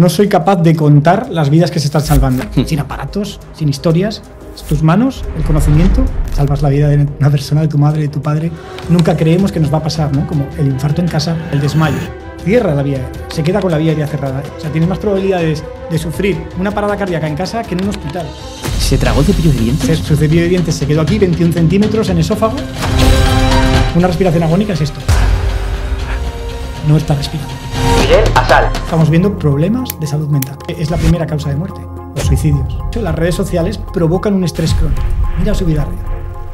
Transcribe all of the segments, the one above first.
no soy capaz de contar las vidas que se están salvando. Hmm. Sin aparatos, sin historias, tus manos, el conocimiento, salvas la vida de una persona, de tu madre, de tu padre. Nunca creemos que nos va a pasar, ¿no? Como el infarto en casa, el desmayo. Cierra la vía, se queda con la vía aérea cerrada. O sea, tienes más probabilidades de sufrir una parada cardíaca en casa que en un hospital. ¿Se tragó el cepillo de dientes? Se, su cepillo de dientes se quedó aquí 21 centímetros en esófago. Una respiración agónica es esto. No está respirando. Estamos viendo problemas de salud mental. Es la primera causa de muerte, los suicidios. Las redes sociales provocan un estrés crónico. Mira su vida real.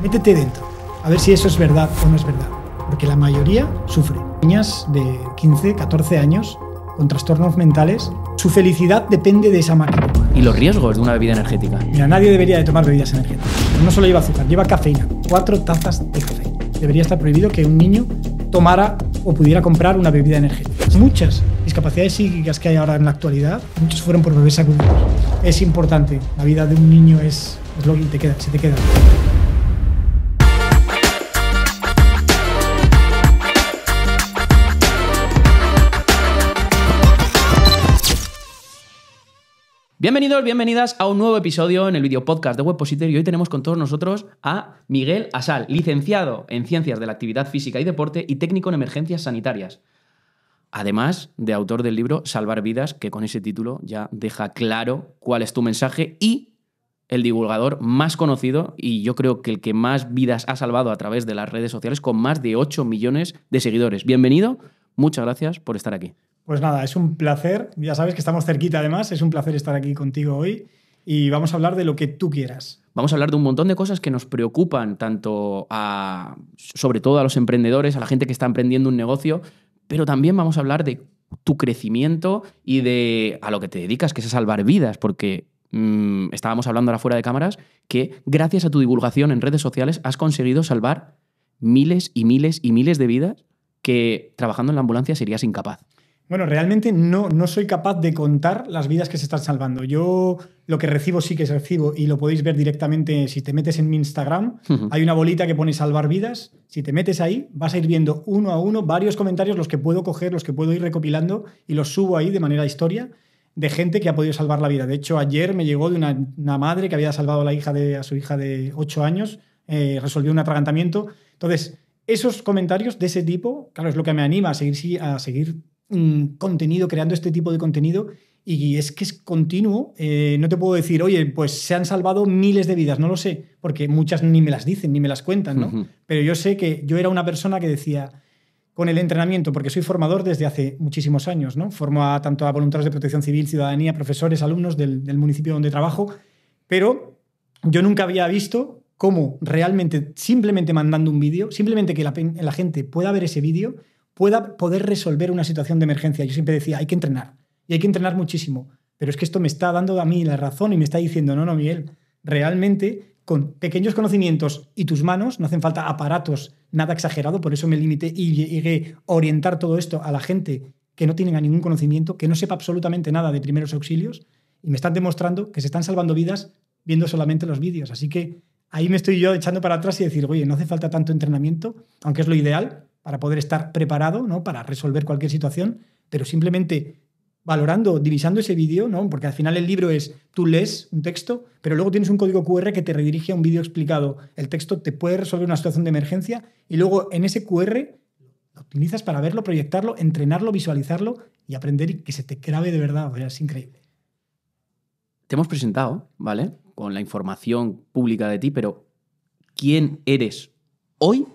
Métete dentro. A ver si eso es verdad o no es verdad. Porque la mayoría sufre. Niñas de 15, 14 años con trastornos mentales, su felicidad depende de esa máquina. ¿Y los riesgos de una bebida energética? Mira, nadie debería de tomar bebidas energéticas. No solo lleva azúcar, lleva cafeína. Cuatro tazas de café. Debería estar prohibido que un niño tomara o pudiera comprar una bebida energética. Muchas discapacidades psíquicas que hay ahora en la actualidad, muchos fueron por bebés agudos. Es importante, la vida de un niño es, es lo que te queda, se te queda. Bienvenidos, bienvenidas a un nuevo episodio en el video podcast de Webpositor y hoy tenemos con todos nosotros a Miguel Asal, licenciado en Ciencias de la Actividad Física y Deporte y técnico en Emergencias Sanitarias. Además de autor del libro Salvar Vidas, que con ese título ya deja claro cuál es tu mensaje y el divulgador más conocido y yo creo que el que más vidas ha salvado a través de las redes sociales con más de 8 millones de seguidores. Bienvenido, muchas gracias por estar aquí. Pues nada, es un placer. Ya sabes que estamos cerquita además. Es un placer estar aquí contigo hoy y vamos a hablar de lo que tú quieras. Vamos a hablar de un montón de cosas que nos preocupan tanto a, sobre todo a los emprendedores, a la gente que está emprendiendo un negocio, pero también vamos a hablar de tu crecimiento y de a lo que te dedicas, que es a salvar vidas, porque mm, estábamos hablando ahora fuera de cámaras que gracias a tu divulgación en redes sociales has conseguido salvar miles y miles y miles de vidas que trabajando en la ambulancia serías incapaz. Bueno, realmente no, no soy capaz de contar las vidas que se están salvando. Yo lo que recibo sí que se recibo y lo podéis ver directamente si te metes en mi Instagram. Hay una bolita que pone salvar vidas. Si te metes ahí, vas a ir viendo uno a uno varios comentarios, los que puedo coger, los que puedo ir recopilando y los subo ahí de manera historia de gente que ha podido salvar la vida. De hecho, ayer me llegó de una, madre que había salvado a, su hija de 8 años, eh, resolvió un atragantamiento. Entonces, esos comentarios de ese tipo, claro, es lo que me anima a seguir, a seguir contenido, creando este tipo de contenido. Y es que es continuo. Eh, no te puedo decir, oye, pues se han salvado miles de vidas, no lo sé, porque muchas ni me las dicen, ni me las cuentan, ¿no? Pero yo sé que yo era una persona que decía, con el entrenamiento, porque soy formador desde hace muchísimos años, ¿no? Formo a tanto a voluntarios de protección civil, ciudadanía, profesores, alumnos del, municipio donde trabajo, pero yo nunca había visto cómo realmente, simplemente mandando un vídeo, simplemente que la, la gente pueda ver ese vídeo, pueda poder resolver una situación de emergencia. Yo siempre decía, hay que entrenar y hay que entrenar muchísimo. Pero es que esto me está dando a mí la razón y me está diciendo, no, no, Miguel, realmente con pequeños conocimientos y tus manos, no hacen falta aparatos, nada exagerado, por eso me limité y llegué a orientar todo esto a la gente que no tiene ningún conocimiento, que no sepa absolutamente nada de primeros auxilios y me están demostrando que se están salvando vidas viendo solamente los vídeos. Así que ahí me estoy yo echando para atrás y decir, oye, no hace falta tanto entrenamiento, aunque es lo ideal, para poder estar preparado, ¿no? Para resolver cualquier situación, pero simplemente valorando, divisando ese vídeo, ¿no? Porque al final el libro es, tú lees un texto, pero luego tienes un código QR que te redirige a un vídeo explicado. El texto te puede resolver una situación de emergencia y luego en ese QR lo utilizas para verlo, proyectarlo, entrenarlo, visualizarlo y aprender y que se te grabe de verdad. es increíble. Te hemos presentado, ¿vale? Con la información pública de ti, pero ¿quién eres hoy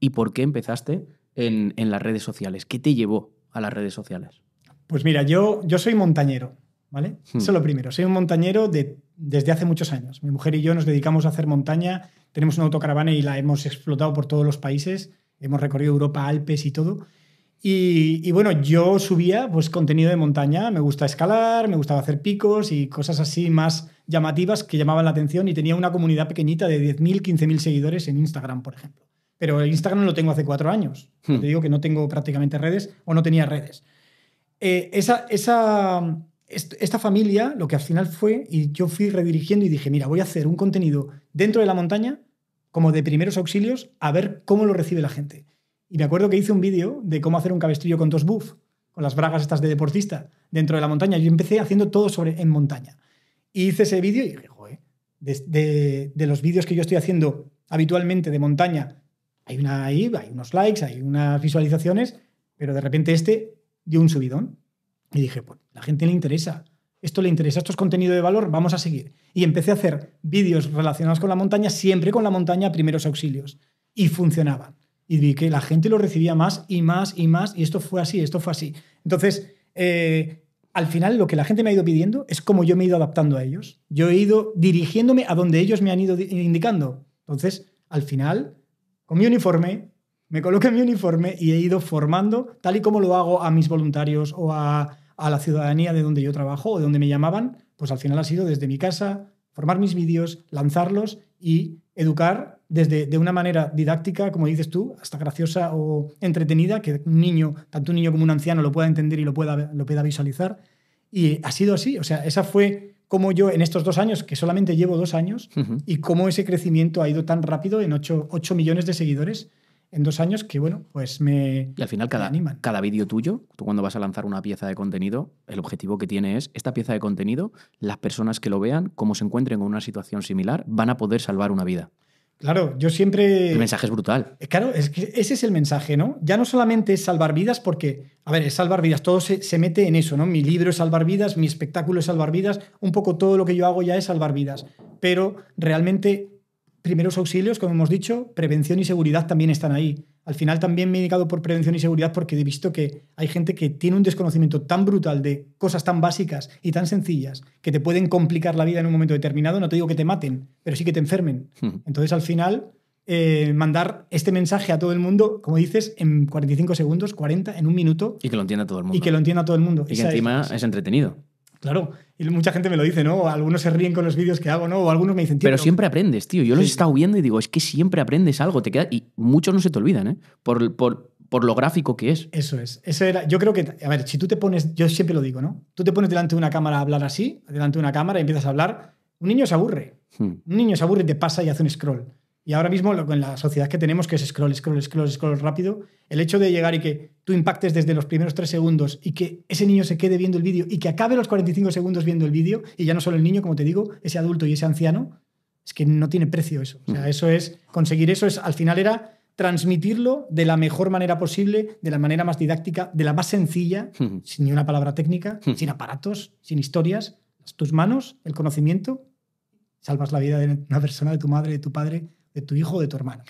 y por qué empezaste en, las redes sociales. ¿Qué te llevó a las redes sociales? Pues mira, yo, soy montañero, ¿vale? Hmm. Eso es lo primero. Soy un montañero desde hace muchos años. Mi mujer y yo nos dedicamos a hacer montaña. Tenemos una autocaravana y la hemos explotado por todos los países. Hemos recorrido Europa, Alpes y todo. Y, bueno, yo subía pues contenido de montaña, me gusta escalar, me gustaba hacer picos y cosas así más llamativas que llamaban la atención y tenía una comunidad pequeñita de 10.000, 15.000 seguidores en Instagram, por ejemplo. Pero el Instagram lo tengo hace cuatro años. Hmm. Te digo que no tengo prácticamente redes o no tenía redes. Eh, esa, esta familia lo que al final fue, y yo fui redirigiendo y dije, mira, voy a hacer un contenido dentro de la montaña, como de primeros auxilios, a ver cómo lo recibe la gente. Y me acuerdo que hice un vídeo de cómo hacer un cabestrillo con dos buff, con las bragas estas de deportista, dentro de la montaña. Yo empecé haciendo todo sobre en montaña. Y hice ese vídeo y dije, joder, de los vídeos que yo estoy haciendo habitualmente de montaña, hay una ahí, hay unos likes, hay unas visualizaciones, pero de repente este dio un subidón. Y dije, pues la gente le interesa, esto le interesa, esto es contenido de valor, vamos a seguir. Y empecé a hacer vídeos relacionados con la montaña, siempre con la montaña, primeros auxilios. Y funcionaban. Y vi que la gente lo recibía más y más y más, y esto fue así, esto fue así. Entonces, eh, al final lo que la gente me ha ido pidiendo es cómo yo me he ido adaptando a ellos. Yo he ido dirigiéndome a donde ellos me han ido indicando. Entonces, al final, con mi uniforme, me coloqué mi uniforme y he ido formando, tal y como lo hago a mis voluntarios o a, la ciudadanía de donde yo trabajo o de donde me llamaban, pues al final ha sido desde mi casa, formar mis vídeos, lanzarlos y educar desde de una manera didáctica, como dices tú, hasta graciosa o entretenida, que un niño, tanto un niño como un anciano, lo pueda entender y lo pueda, lo pueda visualizar. Y ha sido así, o sea, esa fue cómo yo en estos dos años, que solamente llevo dos años, y cómo ese crecimiento ha ido tan rápido en 8, millones de seguidores en dos años que, bueno, pues me... Y al final cada, cada vídeo tuyo, tú cuando vas a lanzar una pieza de contenido, el objetivo que tiene es esta pieza de contenido, las personas que lo vean, como se encuentren en una situación similar, van a poder salvar una vida. Claro, yo siempre. El mensaje es brutal. Eh, claro, es que ese es el mensaje, ¿no? Ya no solamente es salvar vidas, porque, a ver, es salvar vidas, todo se, se, mete en eso, ¿no? Mi libro es salvar vidas, mi espectáculo es salvar vidas, un poco todo lo que yo hago ya es salvar vidas. Pero realmente primeros auxilios, como hemos dicho, prevención y seguridad también están ahí. Al final también me he indicado por prevención y seguridad porque he visto que hay gente que tiene un desconocimiento tan brutal de cosas tan básicas y tan sencillas que te pueden complicar la vida en un momento determinado. No te digo que te maten, pero sí que te enfermen. Hmm. Entonces al final eh, mandar este mensaje a todo el mundo, como dices, en 45 segundos, 40, en un minuto. Y que lo entienda todo el mundo. Y que lo entienda todo el mundo. Y que encima es, entretenido. Claro, y mucha gente me lo dice, ¿no? Algunos se ríen con los vídeos que hago, ¿no? O algunos me dicen, Pero siempre aprendes, tío. Yo los he estado viendo y digo, es que siempre aprendes algo, te queda. Y muchos no se te olvidan, ¿eh? Por, por, por lo gráfico que es. Eso es. Eso era, yo creo que, a ver, si tú te pones, yo siempre lo digo, ¿no? Tú te pones delante de una cámara a hablar así, delante de una cámara y empiezas a hablar, un niño se aburre. Hmm. Un niño se aburre y te pasa y hace un scroll. Y ahora mismo, en la sociedad que tenemos, que es scroll, scroll, scroll, scroll rápido, el hecho de llegar y que tú impactes desde los primeros tres segundos y que ese niño se quede viendo el vídeo y que acabe los 45 segundos viendo el vídeo, y ya no solo el niño, como te digo, ese adulto y ese anciano, es que no tiene precio eso. O sea, mm. eso es, conseguir eso es, al final era transmitirlo de la mejor manera posible, de la manera más didáctica, de la más sencilla, sin ni una palabra técnica, sin aparatos, sin historias, tus manos, el conocimiento, salvas la vida de una persona, de tu madre, de tu padre, tu hijo o de tu hermano.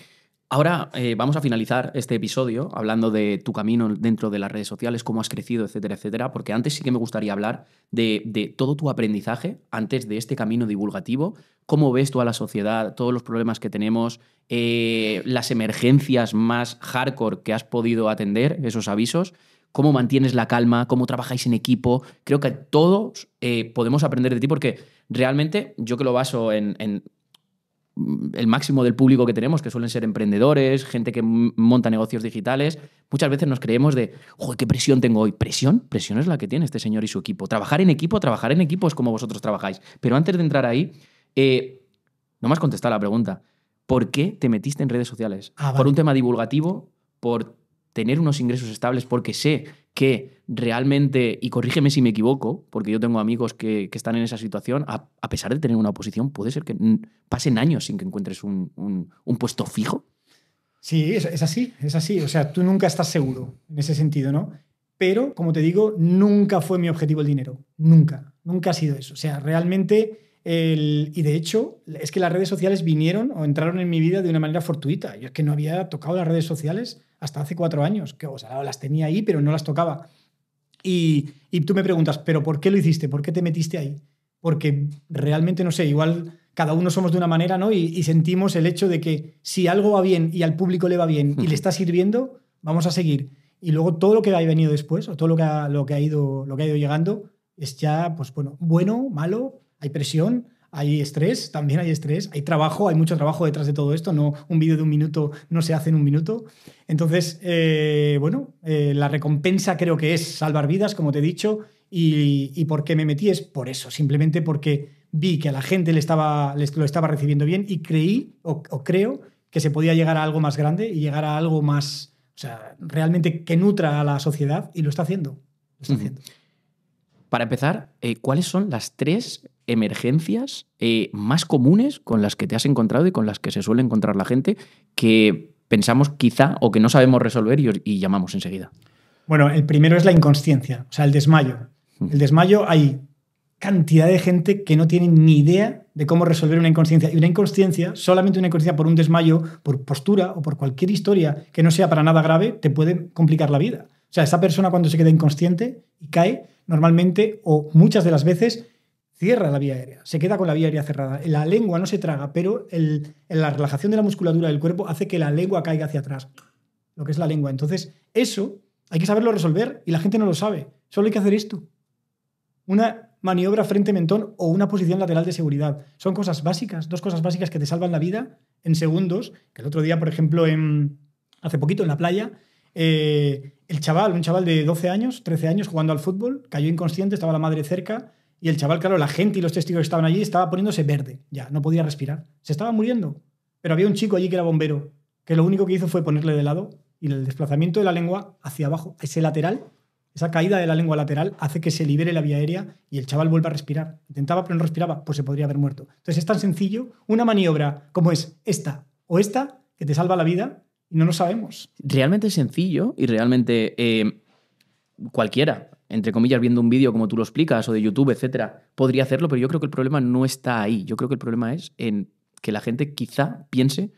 Ahora eh, vamos a finalizar este episodio hablando de tu camino dentro de las redes sociales, cómo has crecido, etcétera, etcétera, porque antes sí que me gustaría hablar de, todo tu aprendizaje antes de este camino divulgativo, cómo ves tú a la sociedad, todos los problemas que tenemos, eh, las emergencias más hardcore que has podido atender, esos avisos, cómo mantienes la calma, cómo trabajáis en equipo. Creo que todos eh, podemos aprender de ti porque realmente yo que lo baso en el máximo del público que tenemos, que suelen ser emprendedores, gente que monta negocios digitales, muchas veces nos creemos de, joder, qué presión tengo hoy. ¿Presión? Presión es la que tiene este señor y su equipo. Trabajar en equipo, trabajar en equipo es como vosotros trabajáis. Pero antes de entrar ahí, eh, no me has contestado la pregunta. ¿Por qué te metiste en redes sociales? Ah, ¿Por un tema divulgativo? ¿Por tener unos ingresos estables porque sé que realmente, y corrígeme si me equivoco, porque yo tengo amigos que, están en esa situación, a, pesar de tener una oposición, puede ser que pasen años sin que encuentres un, puesto fijo. Sí, es, así, es así. O sea, tú nunca estás seguro en ese sentido, ¿no? Pero, como te digo, nunca fue mi objetivo el dinero. Nunca. Nunca ha sido eso. O sea, realmente y de hecho, es que las redes sociales vinieron o entraron en mi vida de una manera fortuita. Yo es que no había tocado las redes sociales hasta hace cuatro años, que o sea, las tenía ahí, pero no las tocaba. Y, tú me preguntas, ¿pero por qué lo hiciste? ¿Por qué te metiste ahí? Porque realmente no sé, igual cada uno somos de una manera, ¿no? Y, sentimos el hecho de que si algo va bien y al público le va bien y le está sirviendo, vamos a seguir. Y luego todo lo que ha venido después, o todo lo que ha, lo que ha, ido, lo que ha ido llegando, es ya, pues bueno, bueno, malo, hay presión, hay estrés, también hay estrés, hay trabajo, hay mucho trabajo detrás de todo esto, no un vídeo de un minuto no se hace en un minuto. Entonces, eh, bueno, eh, la recompensa creo que es salvar vidas, como te he dicho, y, por qué me metí es por eso, simplemente porque vi que a la gente le estaba, lo estaba recibiendo bien y creí o, creo que se podía llegar a algo más grande y llegar a algo más, o sea, realmente que nutra a la sociedad y lo está haciendo. Para empezar, eh, ¿cuáles son las tres emergencias eh, más comunes con las que te has encontrado y con las que se suele encontrar la gente que pensamos quizá o que no sabemos resolver y, y llamamos enseguida? Bueno, el primero es la inconsciencia, o sea, el desmayo. Mm. El desmayo hay cantidad de gente que no tiene ni idea de cómo resolver una inconsciencia. Y una inconsciencia, solamente una inconsciencia por un desmayo, por postura o por cualquier historia que no sea para nada grave, te puede complicar la vida. O sea, esa persona cuando se queda inconsciente y cae, normalmente o muchas de las veces cierra la vía aérea, se queda con la vía aérea cerrada. La lengua no se traga, pero la relajación de la musculatura del cuerpo hace que la lengua caiga hacia atrás, lo que es la lengua. Entonces, eso hay que saberlo resolver y la gente no lo sabe. Solo hay que hacer esto. Una maniobra frente-mentón o una posición lateral de seguridad. Son cosas básicas, dos cosas básicas que te salvan la vida en segundos. Que el otro día, por ejemplo, en, hace poquito en la playa, eh, el chaval, un chaval de 12 años, 13 años jugando al fútbol, cayó inconsciente, estaba la madre cerca y el chaval, claro, la gente y los testigos que estaban allí estaba poniéndose verde, ya, no podía respirar. Se estaba muriendo. Pero había un chico allí que era bombero, que lo único que hizo fue ponerle de lado y el desplazamiento de la lengua hacia abajo, ese lateral, esa caída de la lengua lateral hace que se libere la vía aérea y el chaval vuelva a respirar. Intentaba, pero no respiraba, pues se podría haber muerto. Entonces es tan sencillo, una maniobra como es esta o esta, que te salva la vida y no lo sabemos. Realmente sencillo y realmente eh, cualquiera entre comillas, viendo un vídeo como tú lo explicas o de YouTube, etcétera, podría hacerlo, pero yo creo que el problema no está ahí. Yo creo que el problema es en que la gente quizá piense,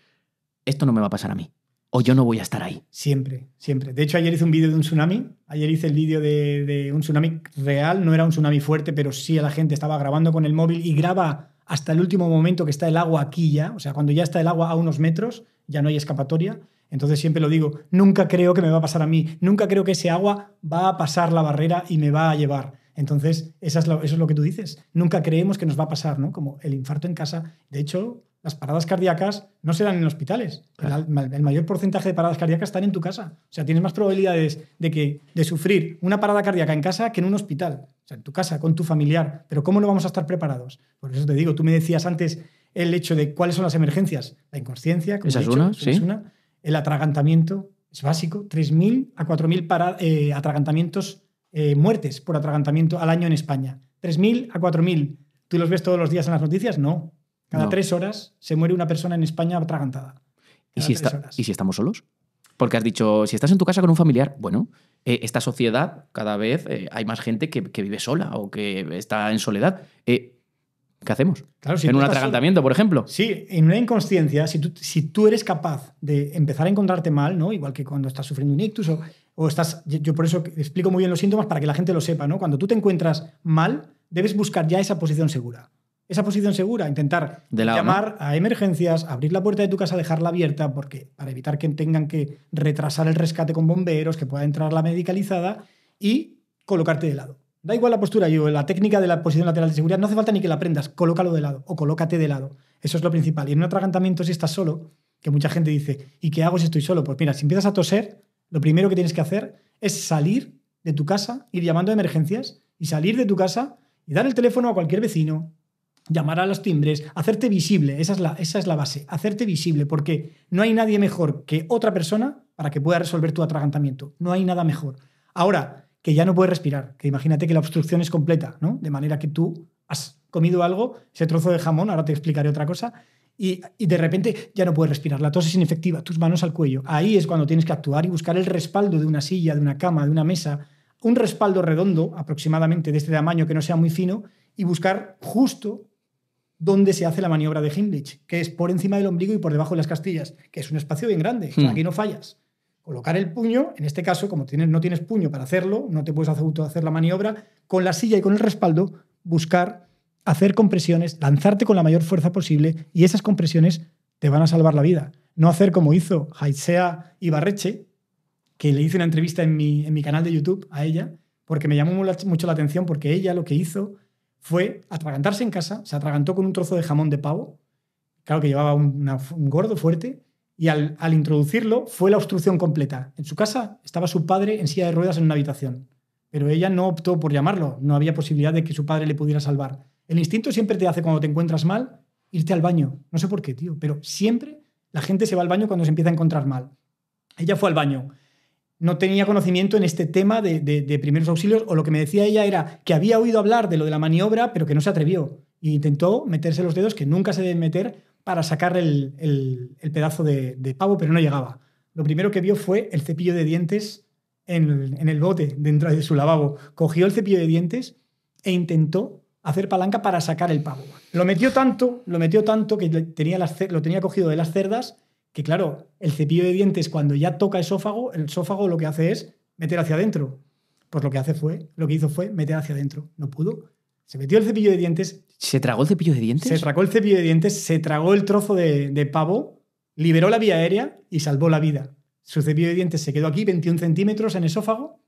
esto no me va a pasar a mí. O yo no voy a estar ahí. Siempre, siempre. De hecho, ayer hice un vídeo de un tsunami. Ayer hice el vídeo de, un tsunami real. No era un tsunami fuerte, pero sí la gente estaba grabando con el móvil y graba hasta el último momento que está el agua aquí ya, o sea, cuando ya está el agua a unos metros, ya no hay escapatoria. Entonces siempre lo digo, nunca creo que me va a pasar a mí, nunca creo que ese agua va a pasar la barrera y me va a llevar. Entonces, eso es lo que tú dices, nunca creemos que nos va a pasar, ¿no? Como el infarto en casa. De hecho, las paradas cardíacas no se dan en hospitales. El, mayor porcentaje de paradas cardíacas están en tu casa. O sea, tienes más probabilidades de, que, de sufrir una parada cardíaca en casa que en un hospital. O sea, en tu casa, con tu familiar. Pero ¿cómo no vamos a estar preparados? Por eso te digo, tú me decías antes el hecho de cuáles son las emergencias. La inconsciencia, como Esa dicho, es una, es una. El atragantamiento es básico. 3.000 a 4.000 eh, atragantamientos, eh, muertes por atragantamiento al año en España. 3.000 a 4.000. ¿Tú los ves todos los días en las noticias? No. Cada tres horas se muere una persona en España atragantada. ¿Y si, estamos solos? Porque has dicho, si estás en tu casa con un familiar, bueno, eh, esta sociedad cada vez eh, hay más gente que, vive sola o que está en soledad. Eh, ¿Qué hacemos? en un atragantamiento, por ejemplo. Sí, en una inconsciencia, si tú, eres capaz de empezar a encontrarte mal, ¿no? igual que cuando estás sufriendo un ictus o, o estás. Yo por eso explico muy bien los síntomas para que la gente lo sepa. ¿no? Cuando tú te encuentras mal, debes buscar ya esa posición segura esa posición segura, intentar llamar a emergencias, abrir la puerta de tu casa, dejarla abierta, porque para evitar que tengan que retrasar el rescate con bomberos, que pueda entrar la medicalizada, y colocarte de lado. Da igual la postura, yo, la técnica de la posición lateral de seguridad, no hace falta ni que la aprendas, colócalo de lado o colócate de lado. Eso es lo principal. Y en un atragantamiento, si estás solo, que mucha gente dice, ¿y qué hago si estoy solo? Pues mira, si empiezas a toser, lo primero que tienes que hacer es salir de tu casa, ir llamando a emergencias y salir de tu casa y dar el teléfono a cualquier vecino, llamar a los timbres, hacerte visible, esa es, la, esa es la base, hacerte visible, porque no hay nadie mejor que otra persona para que pueda resolver tu atragantamiento, no hay nada mejor. Ahora, que ya no puedes respirar, que imagínate que la obstrucción es completa, ¿no? De manera que tú has comido algo, ese trozo de jamón, ahora te explicaré otra cosa, y, y, de repente ya no puedes respirar, la tos es inefectiva, tus manos al cuello. Ahí es cuando tienes que actuar y buscar el respaldo de una silla, de una cama, de una mesa, un respaldo redondo aproximadamente de este tamaño que no sea muy fino y buscar justo donde se hace la maniobra de Himmlich, que es por encima del ombligo y por debajo de las castillas, que es un espacio bien grande, hmm. aquí no fallas. Colocar el puño, en este caso, como no tienes puño para hacerlo, no te puedes hacer, hacer la maniobra, con la silla y con el respaldo, buscar hacer compresiones, lanzarte con la mayor fuerza posible y esas compresiones te van a salvar la vida. No hacer como hizo Haitsea Ibarreche, que le hice una entrevista en mi, en mi canal de YouTube a ella, porque me llamó mucho la atención, porque ella lo que hizo fue atragantarse en casa, se atragantó con un trozo de jamón de pavo, claro que llevaba un, gordo fuerte, y al, introducirlo fue la obstrucción completa. En su casa estaba su padre en silla de ruedas en una habitación, pero ella no optó por llamarlo, no había posibilidad de que su padre le pudiera salvar. El instinto siempre te hace cuando te encuentras mal irte al baño, no sé por qué, tío, pero siempre la gente se va al baño cuando se empieza a encontrar mal. Ella fue al baño, no tenía conocimiento en este tema de, de, primeros auxilios, o lo que me decía ella era que había oído hablar de lo de la maniobra, pero que no se atrevió. e intentó meterse los dedos que nunca se deben meter para sacar el, pedazo de, pavo, pero no llegaba. Lo primero que vio fue el cepillo de dientes en el, bote, dentro de su lavabo. Cogió el cepillo de dientes e intentó hacer palanca para sacar el pavo. Lo metió tanto, lo metió tanto que tenía lo tenía cogido de las cerdas que claro, el cepillo de dientes cuando ya toca esófago, el esófago lo que hace es meter hacia adentro. Pues lo que hace fue, lo que hizo fue meter hacia adentro. No pudo. Se metió el cepillo de dientes. ¿Se tragó el cepillo de dientes? Se tragó el cepillo de dientes, se tragó el trozo de, pavo, liberó la vía aérea y salvó la vida. Su cepillo de dientes se quedó aquí, 21 centímetros en el esófago,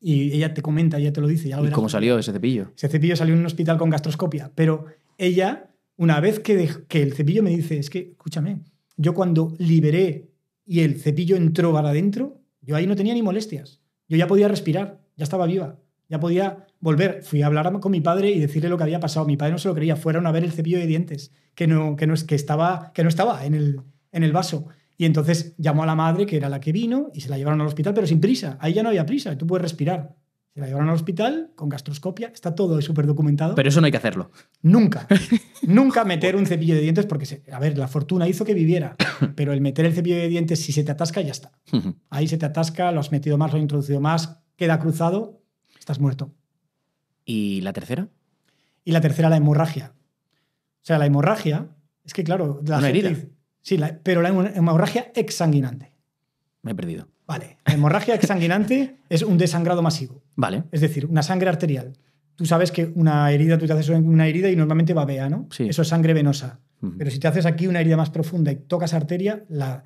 y ella te comenta, ella te lo dice. cómo salió ese cepillo? Ese cepillo salió en un hospital con gastroscopia. Pero ella, una vez que, que el cepillo me dice, es que, escúchame, yo cuando liberé y el cepillo entró para adentro, yo ahí no tenía ni molestias. Yo ya podía respirar, ya estaba viva, ya podía volver. Fui a hablar con mi padre y decirle lo que había pasado. Mi padre no se lo creía, fueron a ver el cepillo de dientes, que no, que no, que estaba, que no estaba en el, en el vaso. Y entonces llamó a la madre, que era la que vino, y se la llevaron al hospital, pero sin prisa. Ahí ya no había prisa, tú puedes respirar. Se la llevaron al hospital con gastroscopia, está todo súper documentado. Pero eso no hay que hacerlo. Nunca. nunca meter un cepillo de dientes porque, a ver, la fortuna hizo que viviera, pero el meter el cepillo de dientes, si se te atasca, ya está. Ahí se te atasca, lo has metido más, lo has introducido más, queda cruzado, estás muerto. ¿Y la tercera? Y la tercera, la hemorragia. O sea, la hemorragia, es que claro, la herida. sí, pero la hemorragia exsanguinante. Me he perdido. Vale, la hemorragia exsanguinante es un desangrado masivo. Vale. Es decir, una sangre arterial. Tú sabes que una herida, tú te haces una herida y normalmente babea, ¿no? Sí. Eso es sangre venosa. Pero si te haces aquí una herida más profunda y tocas arteria, la,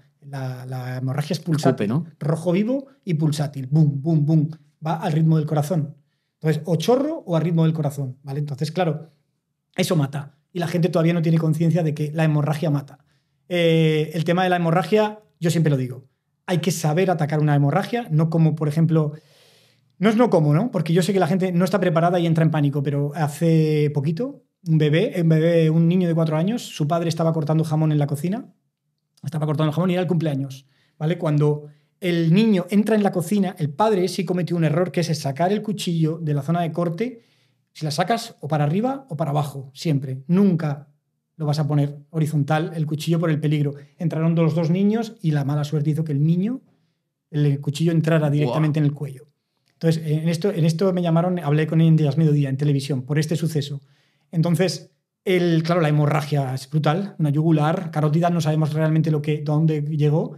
hemorragia es pulsátil. ¿no? Rojo vivo y pulsátil. Boom, boom, boom. Va al ritmo del corazón. Entonces, o chorro o al ritmo del corazón, ¿vale? Entonces, claro, eso mata. Y la gente todavía no tiene conciencia de que la hemorragia mata. Eh, el tema de la hemorragia, yo siempre lo digo hay que saber atacar una hemorragia, no como, por ejemplo, no es no como, ¿no? Porque yo sé que la gente no está preparada y entra en pánico, pero hace poquito un bebé, un bebé, un niño de cuatro años, su padre estaba cortando jamón en la cocina, estaba cortando jamón y era el cumpleaños, ¿vale? Cuando el niño entra en la cocina, el padre sí cometió un error que es sacar el cuchillo de la zona de corte, si la sacas o para arriba o para abajo, siempre, nunca lo vas a poner horizontal, el cuchillo por el peligro. Entraron los dos niños y la mala suerte hizo que el niño, el cuchillo entrara directamente en el cuello. Entonces, en esto, en esto me llamaron, hablé con medio mediodía en televisión por este suceso. Entonces, el, claro, la hemorragia es brutal, una yugular, carótida, no sabemos realmente lo que, dónde llegó.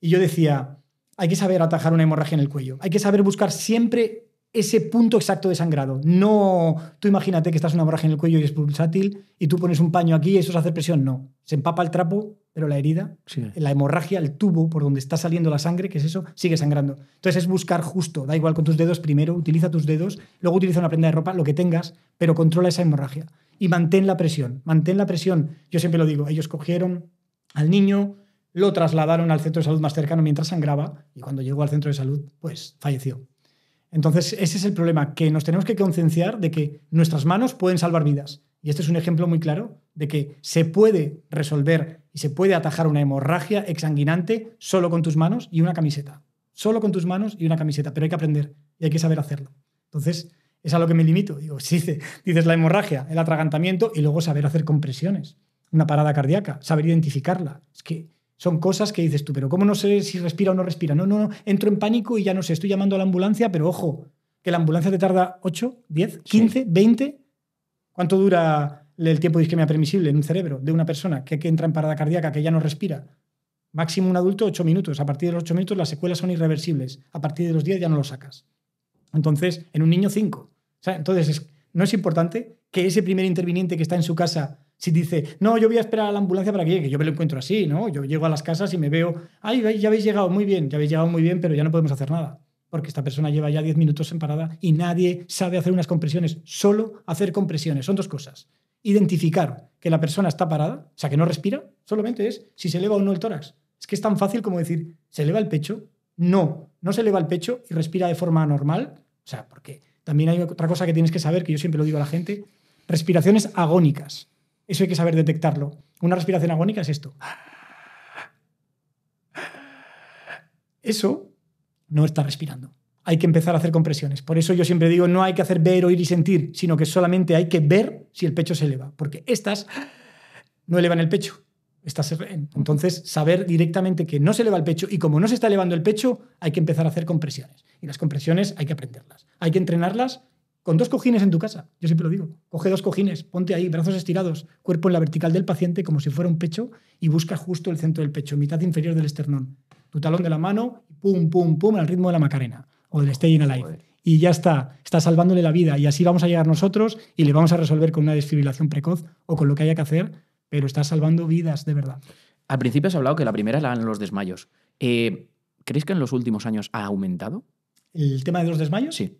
Y yo decía, hay que saber atajar una hemorragia en el cuello, hay que saber buscar siempre ese punto exacto de sangrado. No, tú imagínate que estás una hemorragia en el cuello y es pulsátil y tú pones un paño aquí y eso es hacer presión. No, se empapa el trapo, pero la herida, la hemorragia, el tubo por donde está saliendo la sangre, que es eso, sigue sangrando. Entonces es buscar justo, da igual con tus dedos primero, utiliza tus dedos, luego utiliza una prenda de ropa, lo que tengas, pero controla esa hemorragia y mantén la presión, mantén la presión. Yo siempre lo digo, ellos cogieron al niño, lo trasladaron al centro de salud más cercano mientras sangraba y cuando llegó al centro de salud, pues falleció. Entonces, ese es el problema, que nos tenemos que concienciar de que nuestras manos pueden salvar vidas. Y este es un ejemplo muy claro de que se puede resolver y se puede atajar una hemorragia exsanguinante solo con tus manos y una camiseta. Solo con tus manos y una camiseta, pero hay que aprender y hay que saber hacerlo. Entonces, es a lo que me limito. Digo, si dices, dices la hemorragia, el atragantamiento y luego saber hacer compresiones, una parada cardíaca, saber identificarla. Es que son cosas que dices tú, pero ¿cómo no sé si respira o no respira? No, no, no, entro en pánico y ya no sé, estoy llamando a la ambulancia, pero ojo, que la ambulancia te tarda 8, 10, 15, 20. ¿Cuánto dura el tiempo de isquemia permisible en un cerebro de una persona que, entra en parada cardíaca, que ya no respira? Máximo un adulto 8 minutos. A partir de los 8 minutos las secuelas son irreversibles. A partir de los 10 ya no lo sacas. Entonces, en un niño 5. entonces, no es importante que ese primer interviniente que está en su casa si dice, no, yo voy a esperar a la ambulancia para que llegue, yo me lo encuentro así, ¿no? Yo llego a las casas y me veo, ay, ya habéis llegado muy bien, ya habéis llegado muy bien, pero ya no podemos hacer nada. Porque esta persona lleva ya 10 minutos en parada y nadie sabe hacer unas compresiones, solo hacer compresiones. Son dos cosas. Identificar que la persona está parada, o sea, que no respira, solamente es si se eleva o no el tórax. Es que es tan fácil como decir, ¿se eleva el pecho? No, no se eleva el pecho y respira de forma anormal. O sea, porque también hay otra cosa que tienes que saber, que yo siempre lo digo a la gente, respiraciones agónicas. Eso hay que saber detectarlo. Una respiración agónica es esto. Eso no está respirando. Hay que empezar a hacer compresiones. Por eso yo siempre digo, no hay que hacer ver, oír y sentir, sino que solamente hay que ver si el pecho se eleva, porque estas no elevan el pecho. entonces, saber directamente que no se eleva el pecho y como no se está elevando el pecho, hay que empezar a hacer compresiones. Y las compresiones hay que aprenderlas. Hay que entrenarlas con dos cojines en tu casa, yo siempre lo digo. Coge dos cojines, ponte ahí, brazos estirados, cuerpo en la vertical del paciente como si fuera un pecho y busca justo el centro del pecho, mitad inferior del esternón. Tu talón de la mano, pum, pum, pum, al ritmo de la Macarena o del Staying Alive. Y ya está, está salvándole la vida y así vamos a llegar nosotros y le vamos a resolver con una desfibrilación precoz o con lo que haya que hacer, pero está salvando vidas de verdad. Al principio has hablado que la primera la dan los desmayos. Eh, ¿Crees que en los últimos años ha aumentado? ¿El tema de los desmayos? Sí.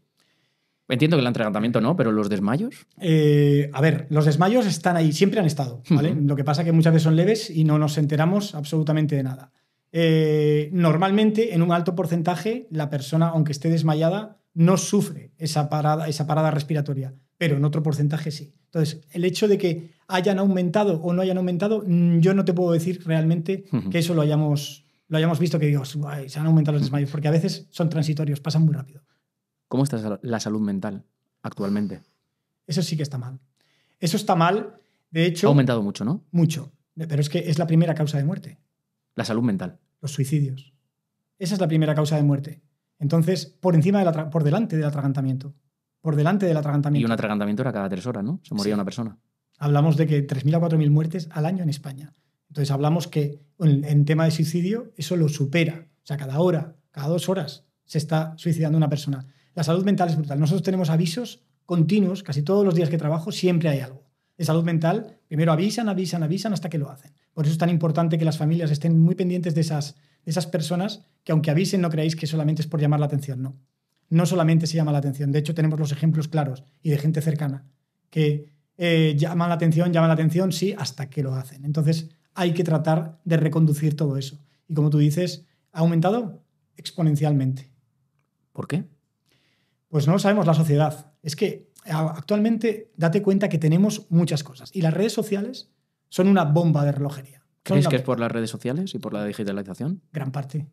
Entiendo que el entrenamiento no, pero los desmayos. Eh, a ver, los desmayos están ahí, siempre han estado, ¿vale? Lo que pasa es que muchas veces son leves y no nos enteramos absolutamente de nada. Eh, normalmente, en un alto porcentaje, la persona, aunque esté desmayada, no sufre esa parada, respiratoria, pero en otro porcentaje sí. Entonces, el hecho de que hayan aumentado o no hayan aumentado, mm, yo no te puedo decir realmente que eso lo hayamos, lo hayamos visto, que digo, se han aumentado los desmayos, porque a veces son transitorios, pasan muy rápido. ¿Cómo está la salud mental actualmente? Eso sí que está mal. Eso está mal. De hecho. Ha aumentado mucho, ¿no? Mucho. Pero es que es la primera causa de muerte. La salud mental. Los suicidios. Esa es la primera causa de muerte. Entonces, por encima de la por delante del atragantamiento. Por delante del atragantamiento. Y un atragantamiento era cada tres horas, ¿no? Se moría una persona. Hablamos de que 3.000 a 4.000 muertes al año en España. Entonces, hablamos que en, en tema de suicidio eso lo supera. O sea, cada hora, cada dos horas se está suicidando una persona. La salud mental es brutal. Nosotros tenemos avisos continuos, casi todos los días que trabajo siempre hay algo. De salud mental, primero avisan, avisan, avisan hasta que lo hacen. Por eso es tan importante que las familias estén muy pendientes de esas, de esas personas que aunque avisen no creáis que solamente es por llamar la atención, no. No solamente se llama la atención, de hecho tenemos los ejemplos claros y de gente cercana que eh, llaman la atención, llaman la atención, sí, hasta que lo hacen. Entonces hay que tratar de reconducir todo eso. Y como tú dices, ha aumentado exponencialmente. ¿Por qué? Pues no lo sabemos la sociedad. Es que actualmente date cuenta que tenemos muchas cosas y las redes sociales son una bomba de relojería. ¿Crees que es por las redes sociales y por la digitalización? Gran parte.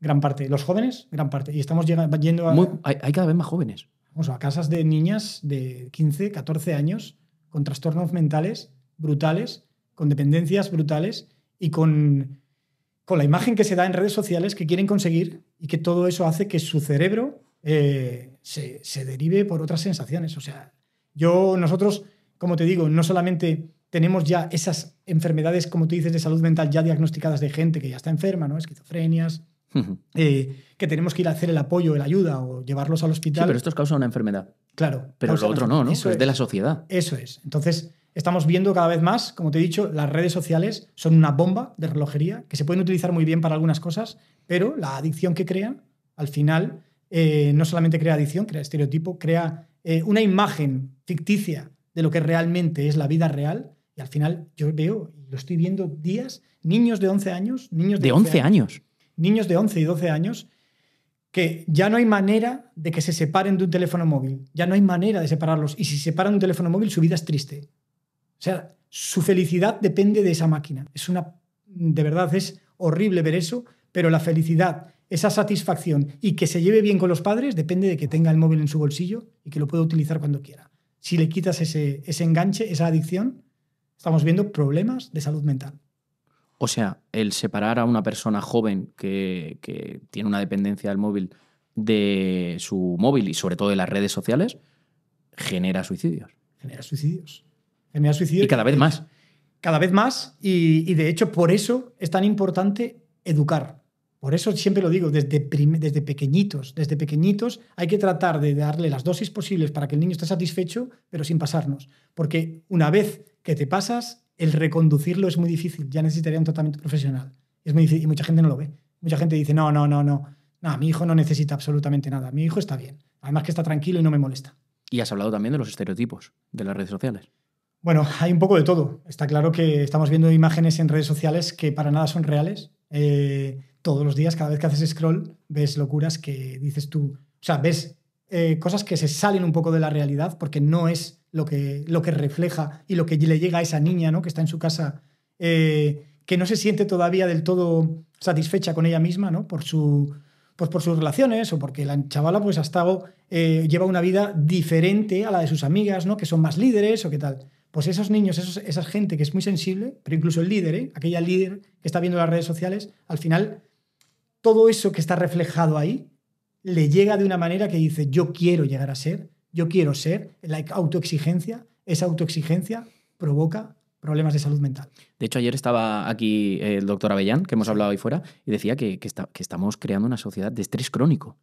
Gran parte. Los jóvenes, gran parte. Y estamos yendo a... hay, cada vez más jóvenes. Vamos, a casas de niñas de 15, 14 años con trastornos mentales brutales, con dependencias brutales y con, con la imagen que se da en redes sociales que quieren conseguir y que todo eso hace que su cerebro eh, se, derive por otras sensaciones. O sea, yo, nosotros, como te digo, no solamente tenemos ya esas enfermedades, como tú dices, de salud mental ya diagnosticadas de gente que ya está enferma, ¿no? Esquizofrenias, eh, que tenemos que ir a hacer el apoyo, la ayuda o llevarlos al hospital. Sí, pero esto es causa una enfermedad. Claro. Pero lo otro no, ¿no? Eso es de la sociedad. Eso es. Entonces, estamos viendo cada vez más, como te he dicho, las redes sociales son una bomba de relojería que se pueden utilizar muy bien para algunas cosas, pero la adicción que crean, al final, eh, no solamente crea adicción, crea estereotipo, crea eh, una imagen ficticia de lo que realmente es la vida real. Y al final yo veo, y lo estoy viendo días, niños de 11 años, niños de, 11 años. Niños de 11 y 12 años que ya no hay manera de que se separen de un teléfono móvil, ya no hay manera de separarlos. Y si se separan de un teléfono móvil, su vida es triste. O sea, su felicidad depende de esa máquina. Es una, de verdad, es horrible ver eso, pero la felicidad esa satisfacción y que se lleve bien con los padres depende de que tenga el móvil en su bolsillo y que lo pueda utilizar cuando quiera. Si le quitas ese, enganche, esa adicción, estamos viendo problemas de salud mental. O sea, el separar a una persona joven que, tiene una dependencia del móvil de su móvil y sobre todo de las redes sociales genera suicidios. Genera suicidios. Genera suicidios. Y cada vez más. Cada vez más. y de hecho, por eso es tan importante educar por eso siempre lo digo, desde, desde pequeñitos, desde pequeñitos hay que tratar de darle las dosis posibles para que el niño esté satisfecho, pero sin pasarnos. Porque una vez que te pasas, el reconducirlo es muy difícil, ya necesitaría un tratamiento profesional. Es muy y mucha gente no lo ve. Mucha gente dice, no, no, no, no, no, mi hijo no necesita absolutamente nada, mi hijo está bien. Además que está tranquilo y no me molesta. Y has hablado también de los estereotipos de las redes sociales. Bueno, hay un poco de todo. Está claro que estamos viendo imágenes en redes sociales que para nada son reales. Eh, todos los días, cada vez que haces scroll, ves locuras que dices tú, o sea, ves eh, cosas que se salen un poco de la realidad porque no es lo que, lo que refleja y lo que le llega a esa niña ¿no? que está en su casa, eh, que no se siente todavía del todo satisfecha con ella misma ¿no? por, su, pues por sus relaciones o porque la chavala pues ha estado, eh, lleva una vida diferente a la de sus amigas, ¿no? que son más líderes o qué tal. Pues esos niños, esa gente que es muy sensible, pero incluso el líder, aquella líder que está viendo las redes sociales, al final todo eso que está reflejado ahí le llega de una manera que dice, yo quiero llegar a ser, yo quiero ser, la autoexigencia, esa autoexigencia provoca problemas de salud mental. De hecho, ayer estaba aquí el doctor Avellán, que hemos hablado ahí fuera, y decía que, que estamos creando una sociedad de estrés crónico.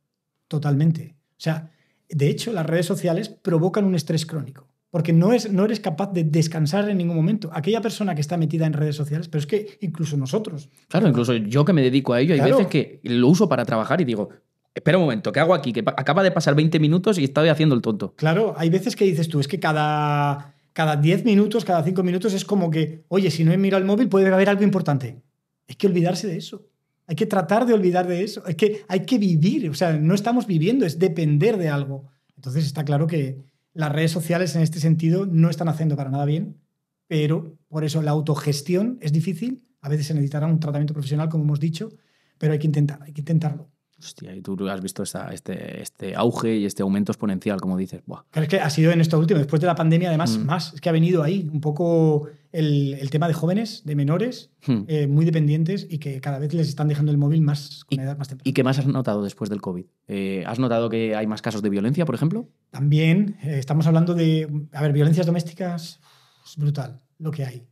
Totalmente. O sea, de hecho, las redes sociales provocan un estrés crónico porque no, es, no eres capaz de descansar en ningún momento. Aquella persona que está metida en redes sociales, pero es que incluso nosotros. Claro, incluso yo que me dedico a ello, hay veces que lo uso para trabajar y digo, espera un momento, ¿qué hago aquí? Que acaba de pasar 20 minutos y estoy haciendo el tonto. Claro, hay veces que dices tú, es que cada, cada 10 minutos, cada 5 minutos es como que, oye, si no he mirado el móvil puede haber algo importante. Hay que olvidarse de eso. Hay que tratar de olvidar de eso. es que, hay que vivir. O sea, no estamos viviendo, es depender de algo. Entonces está claro que, las redes sociales en este sentido no están haciendo para nada bien, pero por eso la autogestión es difícil. A veces se necesitará un tratamiento profesional, como hemos dicho, pero hay que intentar, hay que intentarlo. Hostia, y tú has visto este, este auge y este aumento exponencial, como dices. es que ha sido en esto último, después de la pandemia, además, mm. más. Es que ha venido ahí un poco el, tema de jóvenes, de menores, hmm. eh, muy dependientes y que cada vez les están dejando el móvil más con y, edad más temprano. ¿Y qué más has notado después del COVID? Eh, ¿Has notado que hay más casos de violencia, por ejemplo? También. Eh, estamos hablando de. A ver, violencias domésticas. Es brutal lo que hay.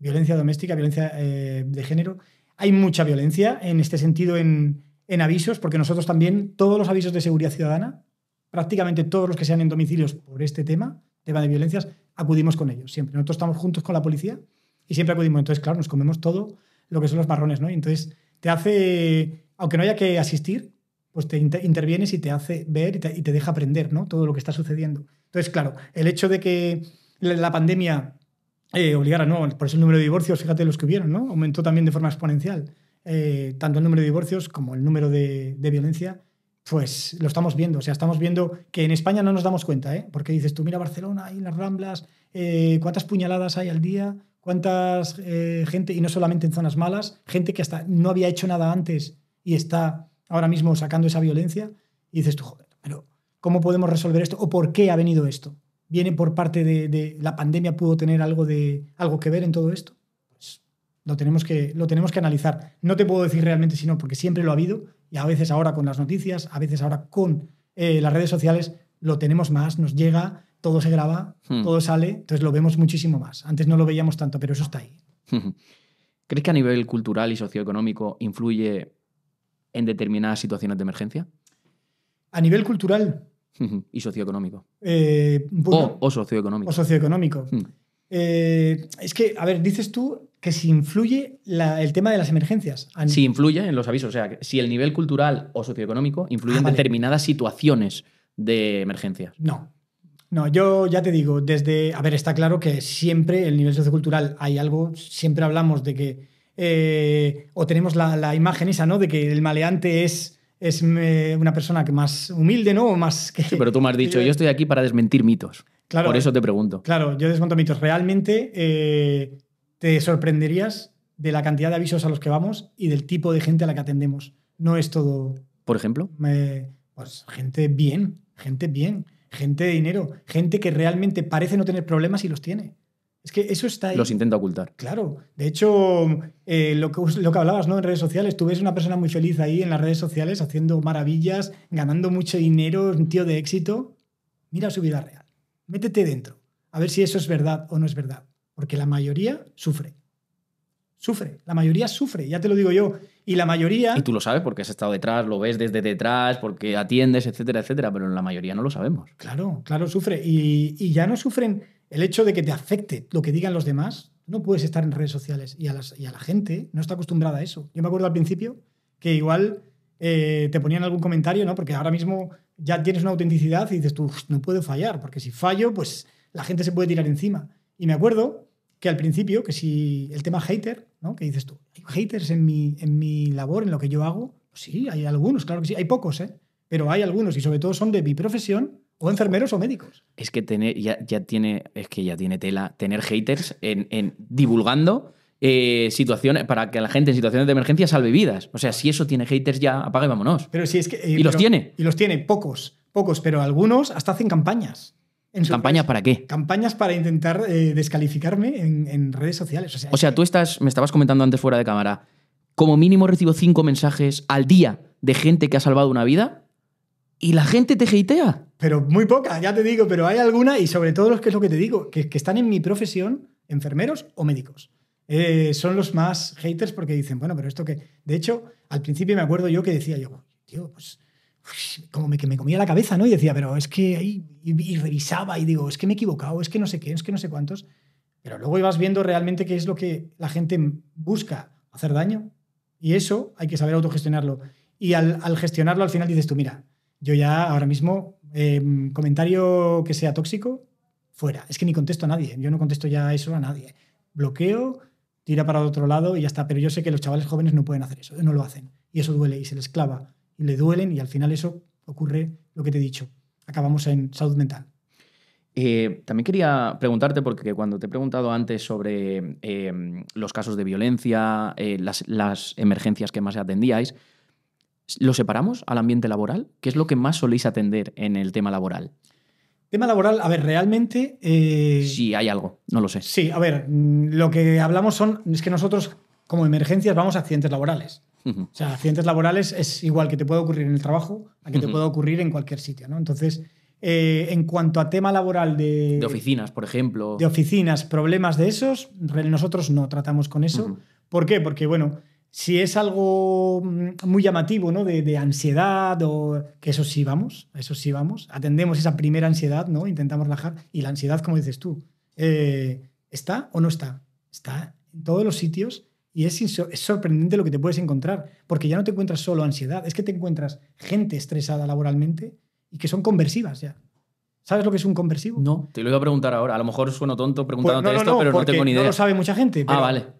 Violencia doméstica, violencia de género. Hay mucha violencia en este sentido en en avisos, porque nosotros también, todos los avisos de seguridad ciudadana, prácticamente todos los que sean en domicilios por este tema, tema de violencias, acudimos con ellos siempre. Nosotros estamos juntos con la policía y siempre acudimos. Entonces, claro, nos comemos todo lo que son los marrones, ¿no? Y entonces te hace, aunque no haya que asistir, pues te intervienes y te hace ver y te, deja aprender, ¿no? Todo lo que está sucediendo. Entonces, claro, el hecho de que la pandemia eh, obligara, ¿no? Por eso el número de divorcios, fíjate los que hubieron, ¿no? Aumentó también de forma exponencial. Eh, tanto el número de divorcios como el número de, violencia, pues lo estamos viendo. O sea, estamos viendo que en España no nos damos cuenta, ¿eh? Porque dices tú, mira Barcelona, ahí las Ramblas, eh, cuántas puñaladas hay al día, cuántas eh, gente, y no solamente en zonas malas, gente que hasta no había hecho nada antes y está ahora mismo sacando esa violencia. Y dices tú, joder, pero ¿cómo podemos resolver esto? ¿O por qué ha venido esto? ¿Viene por parte de, de la pandemia? ¿Pudo tener algo, de, algo que ver en todo esto? Lo tenemos, que, lo tenemos que analizar. No te puedo decir realmente si no, porque siempre lo ha habido y a veces ahora con las noticias, a veces ahora con eh, las redes sociales lo tenemos más, nos llega, todo se graba, hmm. todo sale, entonces lo vemos muchísimo más. Antes no lo veíamos tanto, pero eso está ahí. ¿Crees que a nivel cultural y socioeconómico influye en determinadas situaciones de emergencia? A nivel cultural. y socioeconómico. Eh, o, socioeconómico. O socioeconómico. Hmm. Eh, es que, a ver, dices tú que si influye el tema de las emergencias. Si influye en los avisos, o sea, si el nivel cultural o socioeconómico influye ah, en determinadas situaciones de emergencias. No. No, yo ya te digo, desde. A ver, está claro que siempre el nivel sociocultural hay algo, siempre hablamos de que. Eh, o tenemos la, imagen esa, ¿no? De que el maleante es, es eh, una persona que más humilde, ¿no? más que. Sí, pero tú me has dicho, yo estoy aquí para desmentir mitos. Por eh, eso te pregunto. Claro, yo desmonto mitos. Realmente eh, te sorprenderías de la cantidad de avisos a los que vamos y del tipo de gente a la que atendemos. No es todo. Por ejemplo. Eh, pues gente bien, gente bien, gente de dinero, gente que realmente parece no tener problemas y los tiene. Es que eso está ahí. Los intenta ocultar. Claro. De hecho, lo, que, lo, que, hablabas ¿no? en redes sociales, tú ves una persona muy feliz ahí en las redes sociales haciendo maravillas, ganando mucho dinero, un tío de éxito. Mira su vida real métete dentro, a ver si eso es verdad o no es verdad, porque la mayoría sufre. Sufre, la mayoría sufre, ya te lo digo yo. Y la mayoría... Y tú lo sabes porque has estado detrás, lo ves desde detrás, porque atiendes, etcétera, etcétera, pero la mayoría no lo sabemos. Claro, claro, sufre. Y, ya no sufren el hecho de que te afecte lo que digan los demás. No puedes estar en redes sociales y a, y a la gente no está acostumbrada a eso. Yo me acuerdo al principio que igual eh, te ponían algún comentario, ¿no? Porque ahora mismo ya tienes una autenticidad y dices tú, no puedo fallar, porque si fallo, pues la gente se puede tirar encima. Y me acuerdo que al principio, que si el tema hater, ¿no? Que dices tú, ¿hay haters en mi, en mi labor, en lo que yo hago? Pues sí, hay algunos, claro que sí, hay pocos, ¿eh? Pero hay algunos y sobre todo son de mi profesión o enfermeros o médicos. Es que ya, tiene, es que ya tiene tela tener haters en, en divulgando eh, situaciones, para que la gente en situaciones de emergencia salve vidas. O sea, si eso tiene haters ya, apaga y vámonos. Pero si es que, eh, y los tiene. Y los tiene, pocos, pocos, pero algunos hasta hacen campañas. ¿Campañas para qué? Campañas para intentar eh, descalificarme en, redes sociales. O sea, tú estás, me estabas comentando antes fuera de cámara, como mínimo recibo cinco mensajes al día de gente que ha salvado una vida y la gente te hatea. Pero muy poca, ya te digo, pero hay alguna y sobre todo los que es lo que te digo, que están en mi profesión, enfermeros o médicos. Eh, son los más haters porque dicen, bueno, pero esto que... De hecho, al principio me acuerdo yo que decía yo, tío, pues como que me comía la cabeza, ¿no? Y decía, pero es que y, y, revisaba y digo, es que me he equivocado, es que no sé qué, es que no sé cuántos. Pero luego ibas viendo realmente qué es lo que la gente busca, hacer daño. Y eso hay que saber autogestionarlo. Y al, gestionarlo al final dices tú, mira, yo ya ahora mismo, em, comentario que sea tóxico, fuera. Es que ni contesto a nadie, yo no contesto ya eso a nadie. Bloqueo, tira para otro lado y ya está. Pero yo sé que los chavales jóvenes no pueden hacer eso, no lo hacen. Y eso duele y se les clava y le duelen y al final eso ocurre lo que te he dicho. Acabamos en salud mental. Eh, también quería preguntarte, porque cuando te he preguntado antes sobre eh, los casos de violencia, eh, las, las, emergencias que más atendíais, ¿lo separamos al ambiente laboral? ¿Qué es lo que más soléis atender en el tema laboral? Tema laboral, a ver, realmente... Eh, sí, hay algo, no lo sé. Sí, a ver, mm, lo que hablamos son, es que nosotros como emergencias vamos a accidentes laborales. O sea, accidentes laborales es igual que te puede ocurrir en el trabajo a que te puede ocurrir en cualquier sitio, ¿no? Entonces, eh, en cuanto a tema laboral de... De oficinas, por ejemplo. De oficinas, problemas de esos, nosotros no tratamos con eso. ¿Por qué? Porque, bueno, si es algo mm, muy llamativo, ¿no? De, ansiedad o que eso sí vamos, eso sí vamos, atendemos esa primera ansiedad, ¿no? Intentamos relajar y la ansiedad, como dices tú, eh, ¿está o no está? Está en todos los sitios y es, sorprendente lo que te puedes encontrar, porque ya no te encuentras solo ansiedad, es que te encuentras gente estresada laboralmente y que son conversivas ya. ¿Sabes lo que es un conversivo? No, te lo iba a preguntar ahora. A lo mejor sueno tonto preguntándote esto, pero no tengo ni idea. No lo sabe mucha gente. ah, vale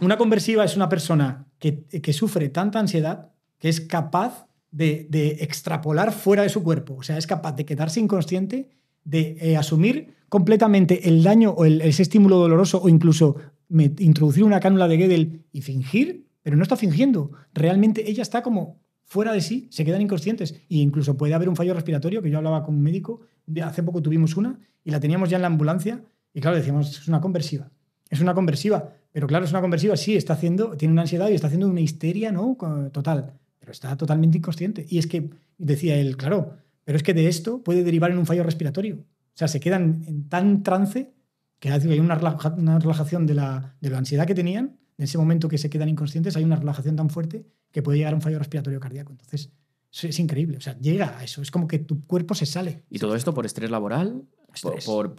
una conversiva es una persona que, sufre tanta ansiedad que es capaz de, extrapolar fuera de su cuerpo, o sea, es capaz de quedarse inconsciente, de eh, asumir completamente el daño o el, ese estímulo doloroso o incluso introducir una cánula de Guedel y fingir, pero no está fingiendo, realmente ella está como fuera de sí, se quedan inconscientes e incluso puede haber un fallo respiratorio, que yo hablaba con un médico, hace poco tuvimos una y la teníamos ya en la ambulancia y claro, decíamos, es una conversiva, es una conversiva, pero claro, es una conversiva, sí, está haciendo, tiene una ansiedad y está haciendo una histeria, ¿no? Total, pero está totalmente inconsciente. Y es que, decía él, claro, pero es que de esto puede derivar en un fallo respiratorio. O sea, se quedan en tan trance que hay una, una relajación de la, ansiedad que tenían, en ese momento que se quedan inconscientes, hay una relajación tan fuerte que puede llegar a un fallo respiratorio cardíaco. Entonces, es increíble. O sea, llega a eso. Es como que tu cuerpo se sale. ¿Y todo esto por estrés laboral? Estrés. Por,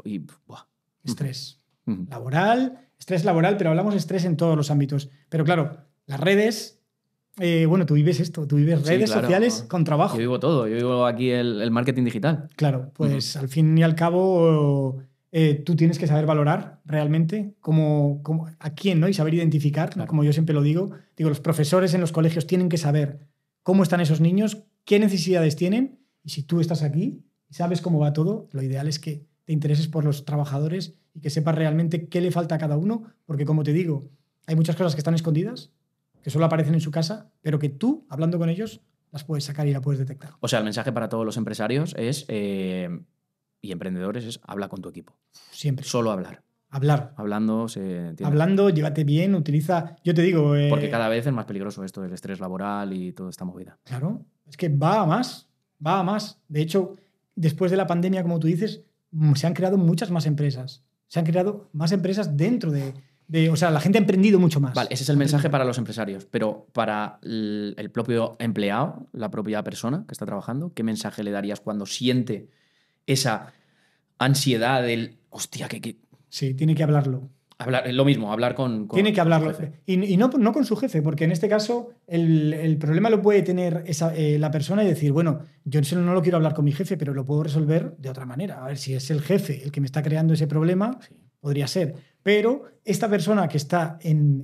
estrés. Laboral, estrés laboral, pero hablamos de estrés en todos los ámbitos. Pero claro, las redes, eh, bueno, tú vives esto, tú vives redes sociales con trabajo. Yo vivo todo, yo vivo aquí el, marketing digital. Claro, pues al fin y al cabo eh, tú tienes que saber valorar realmente cómo, a quién, ¿no? Y saber identificar, como yo siempre lo digo. Digo, los profesores en los colegios tienen que saber cómo están esos niños, qué necesidades tienen, y si tú estás aquí y sabes cómo va todo, lo ideal es que te intereses por los trabajadores y que sepas realmente qué le falta a cada uno, porque como te digo, hay muchas cosas que están escondidas, que solo aparecen en su casa, pero que tú, hablando con ellos, las puedes sacar y las puedes detectar. O sea, el mensaje para todos los empresarios es, eh, y emprendedores es, habla con tu equipo. Siempre. Solo hablar. Hablar. Hablando, Hablando, llévate bien, utiliza. Yo te digo. Eh, porque cada vez es más peligroso esto, el estrés laboral y toda esta movida. Claro, es que va a más, va a más. De hecho, después de la pandemia, como tú dices, Mm, se han creado muchas más empresas. Se han creado más empresas dentro de, o sea, la gente ha emprendido mucho más. Vale, ese es el mensaje para los empresarios, pero para el propio empleado, la propia persona que está trabajando, ¿qué mensaje le darías cuando siente esa ansiedad del, hostia, que... que... Sí, tiene que hablarlo. Hablar, lo mismo, hablar con. Tiene que hablarlo. Y, no, no, con su jefe, porque en este caso el, el problema lo puede tener esa, eh, la persona y decir, bueno, yo no lo quiero hablar con mi jefe, pero lo puedo resolver de otra manera. A ver, si es el jefe el que me está creando ese problema, podría ser. Pero esta persona que está en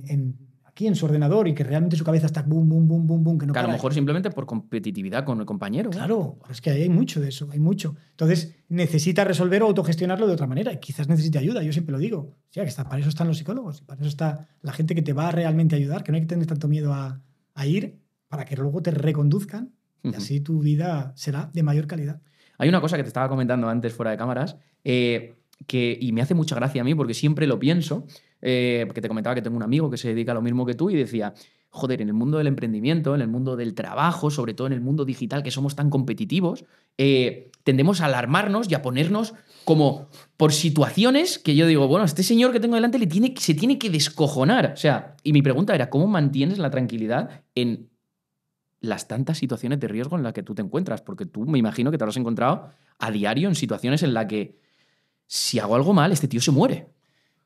aquí en su ordenador y que realmente su cabeza está boom, boom, boom, boom, boom. Que, no a lo mejor simplemente por competitividad con el compañero. ¿eh? Claro, es que hay mucho de eso, hay mucho. Entonces necesita resolver o autogestionarlo de otra manera y quizás necesite ayuda, yo siempre lo digo. sea, que está, para eso están los psicólogos, para eso está la gente que te va a realmente ayudar, que no hay que tener tanto miedo a, ir para que luego te reconduzcan y así tu vida será de mayor calidad. Hay una cosa que te estaba comentando antes fuera de cámaras eh, que, y me hace mucha gracia a mí porque siempre lo pienso eh, que te comentaba que tengo un amigo que se dedica a lo mismo que tú y decía, joder, en el mundo del emprendimiento, en el mundo del trabajo, sobre todo en el mundo digital que somos tan competitivos, eh, tendemos a alarmarnos y a ponernos como por situaciones que yo digo, bueno, este señor que tengo delante le tiene, se tiene que descojonar. O sea, y mi pregunta era, ¿cómo mantienes la tranquilidad en las tantas situaciones de riesgo en las que tú te encuentras? Porque tú me imagino que te habrás encontrado a diario en situaciones en las que si hago algo mal, este tío se muere.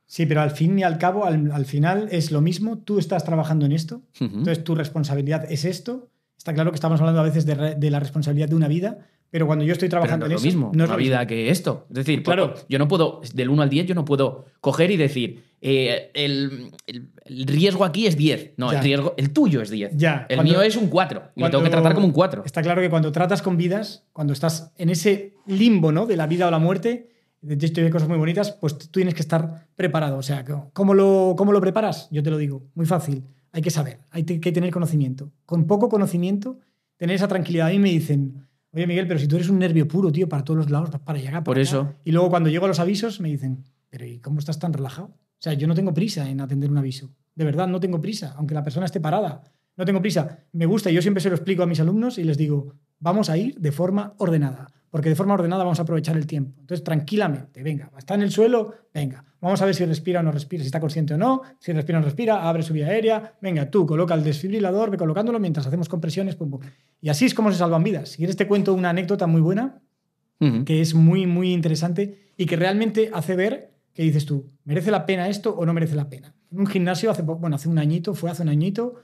Sí, pero al fin y al cabo, al, final es lo mismo. Tú estás trabajando en esto, entonces tu responsabilidad es esto. Está claro que estamos hablando a veces de, la responsabilidad de una vida, pero cuando yo estoy trabajando en esto, no es una vida que esto. Es decir, claro, yo no puedo, del 1 al 10, yo no puedo coger y decir, eh, el, riesgo aquí es 10. No, el riesgo, el tuyo es 10. Ya. El mío es un 4. Y lo tengo que tratar como un 4. Está claro que cuando tratas con vidas, cuando estás en ese limbo, ¿no? De la vida o la muerte, de hay cosas muy bonitas, pues tú tienes que estar preparado. O sea, ¿cómo lo, lo preparas? Yo te lo digo, muy fácil. Hay que saber, hay que tener conocimiento. Con poco conocimiento, tener esa tranquilidad. A mí me dicen, oye Miguel, pero si tú eres un nervio puro, tío, para todos los lados, para llegar. Por eso. Y luego cuando llego a los avisos, me dicen, pero ¿y cómo estás tan relajado? O sea, yo no tengo prisa en atender un aviso. De verdad, no tengo prisa, aunque la persona esté parada. No tengo prisa. Me gusta, y yo siempre se lo explico a mis alumnos y les digo, vamos a ir de forma ordenada porque de forma ordenada vamos a aprovechar el tiempo. Entonces, tranquilamente, venga, está en el suelo, venga, vamos a ver si respira o no respira, si está consciente o no, si respira o no respira, abre su vía aérea, venga, tú coloca el desfibrilador, ve colocándolo mientras hacemos compresiones, pum, pum. Y así es como se salvan vidas. Si quieres te cuento una anécdota muy buena, que es muy, muy interesante y que realmente hace ver que dices tú, ¿merece la pena esto o no merece la pena? En un gimnasio, hace, bueno, hace un añito, fue hace un añito,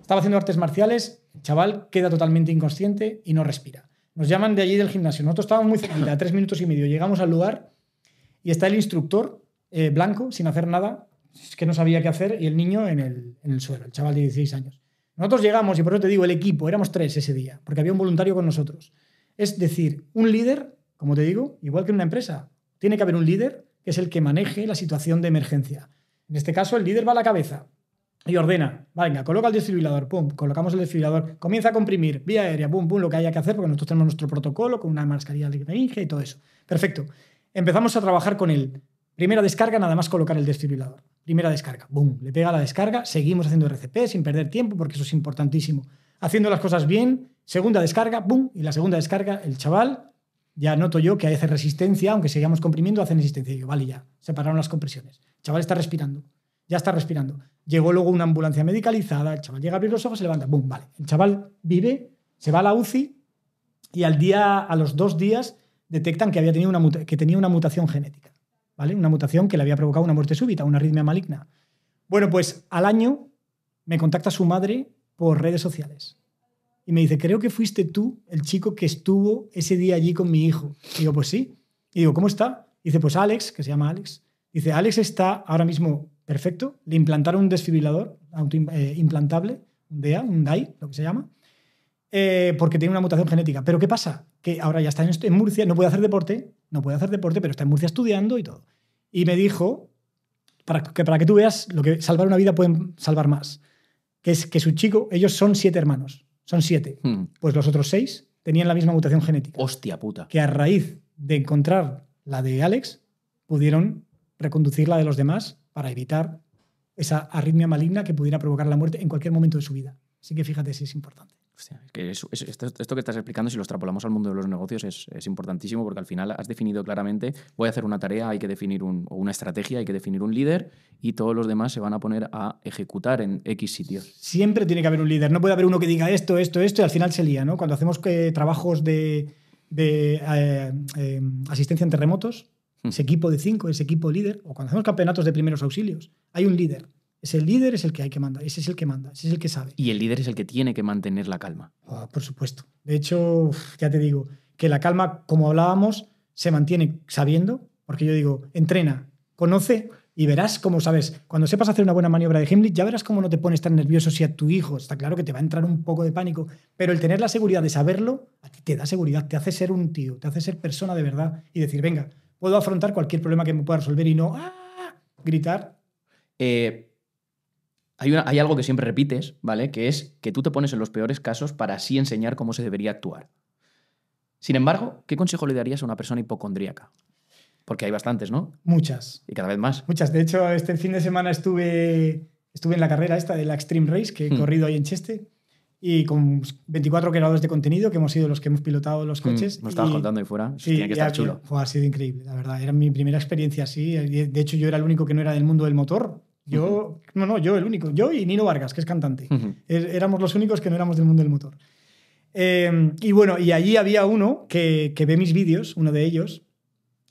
estaba haciendo artes marciales, chaval queda totalmente inconsciente y no respira. Nos llaman de allí del gimnasio. Nosotros estábamos muy a tres minutos y medio. Llegamos al lugar y está el instructor eh, blanco, sin hacer nada, que no sabía qué hacer, y el niño en el, en el suelo, el chaval de 16 años. Nosotros llegamos, y por eso te digo, el equipo, éramos tres ese día, porque había un voluntario con nosotros. Es decir, un líder, como te digo, igual que en una empresa, tiene que haber un líder que es el que maneje la situación de emergencia. En este caso, el líder va a la cabeza, y ordena, venga, coloca el desfibrilador, pum, colocamos el desfibrilador, comienza a comprimir, vía aérea, pum, pum, lo que haya que hacer, porque nosotros tenemos nuestro protocolo con una mascarilla de meninge y todo eso. Perfecto. Empezamos a trabajar con él. Primera descarga, nada más colocar el desfibrilador. Primera descarga, boom, le pega la descarga, seguimos haciendo RCP sin perder tiempo, porque eso es importantísimo. Haciendo las cosas bien, segunda descarga, boom, y la segunda descarga, el chaval, ya noto yo que hace resistencia, aunque sigamos comprimiendo, hace resistencia. Y vale, ya, separaron las compresiones. El chaval está respirando, ya está respirando Llegó luego una ambulancia medicalizada, el chaval llega a abrir los ojos, se levanta, ¡bum! Vale, el chaval vive, se va a la UCI y al día, a los dos días detectan que, había tenido una que tenía una mutación genética, ¿vale? Una mutación que le había provocado una muerte súbita, una arritmia maligna. Bueno, pues al año me contacta su madre por redes sociales y me dice, creo que fuiste tú el chico que estuvo ese día allí con mi hijo. Y digo, pues sí. Y digo, ¿cómo está? dice, pues Alex, que se llama Alex. Dice, Alex está ahora mismo perfecto, le implantaron un desfibrilador eh, implantable, un un DAI, lo que se llama, eh, porque tiene una mutación genética. Pero ¿qué pasa? Que ahora ya está en, Murcia, no puede hacer deporte, no puede hacer deporte, pero está en Murcia estudiando y todo. Y me dijo, para que, para que tú veas, lo que salvar una vida pueden salvar más, que es que su chico, ellos son siete hermanos, son siete. Hmm. Pues los otros seis tenían la misma mutación genética. Hostia puta. Que a raíz de encontrar la de Alex, pudieron reconducir la de los demás para evitar esa arritmia maligna que pudiera provocar la muerte en cualquier momento de su vida. Así que fíjate si es importante. esto, que estás explicando, si lo extrapolamos al mundo de los negocios, es, importantísimo porque al final has definido claramente, voy a hacer una tarea, hay que definir una estrategia, hay que definir un líder y todos los demás se van a poner a ejecutar en X sitios. Siempre tiene que haber un líder, no puede haber uno que diga esto, esto, esto y al final se lía, ¿no? Cuando hacemos eh, trabajos de, eh, eh, asistencia en terremotos, ese equipo de cinco, ese equipo líder, o cuando hacemos campeonatos de primeros auxilios, hay un líder. Ese líder es el que hay que mandar, ese es el que manda, ese es el que sabe. Y el líder es el que tiene que mantener la calma. Ah, por supuesto. De hecho, ya te digo, que la calma, como hablábamos, se mantiene sabiendo, porque yo digo, entrena, conoce y verás cómo sabes. Cuando sepas hacer una buena maniobra de Heimlich, ya verás cómo no te pones tan nervioso si a tu hijo, está claro que te va a entrar un poco de pánico, pero el tener la seguridad de saberlo, a ti te da seguridad, te hace ser un tío, te hace ser persona de verdad y decir, venga, puedo afrontar cualquier problema que me pueda resolver y no ah, gritar. Eh, hay, hay, algo que siempre repites, ¿vale? Que es que tú te pones en los peores casos para así enseñar cómo se debería actuar. Sin embargo, ¿qué consejo le darías a una persona hipocondríaca? Porque hay bastantes, ¿no? Muchas. Y cada vez más. Muchas. De hecho, este fin de semana estuve, estuve en la carrera esta de la Extreme Race que he hmm. corrido ahí en Cheste y con 24 creadores de contenido que hemos sido los que hemos pilotado los mm, coches. me nos estabas contando ahí fuera, sí, que estar chulo. ha sido increíble, la verdad. Era mi primera experiencia así. De hecho, yo era el único que no era del mundo del motor. Yo, no, no, yo el único. Yo y Nino Vargas, que es cantante. Er, éramos los únicos que no éramos del mundo del motor. Em, y bueno, y allí había uno que, que ve mis vídeos, uno de ellos,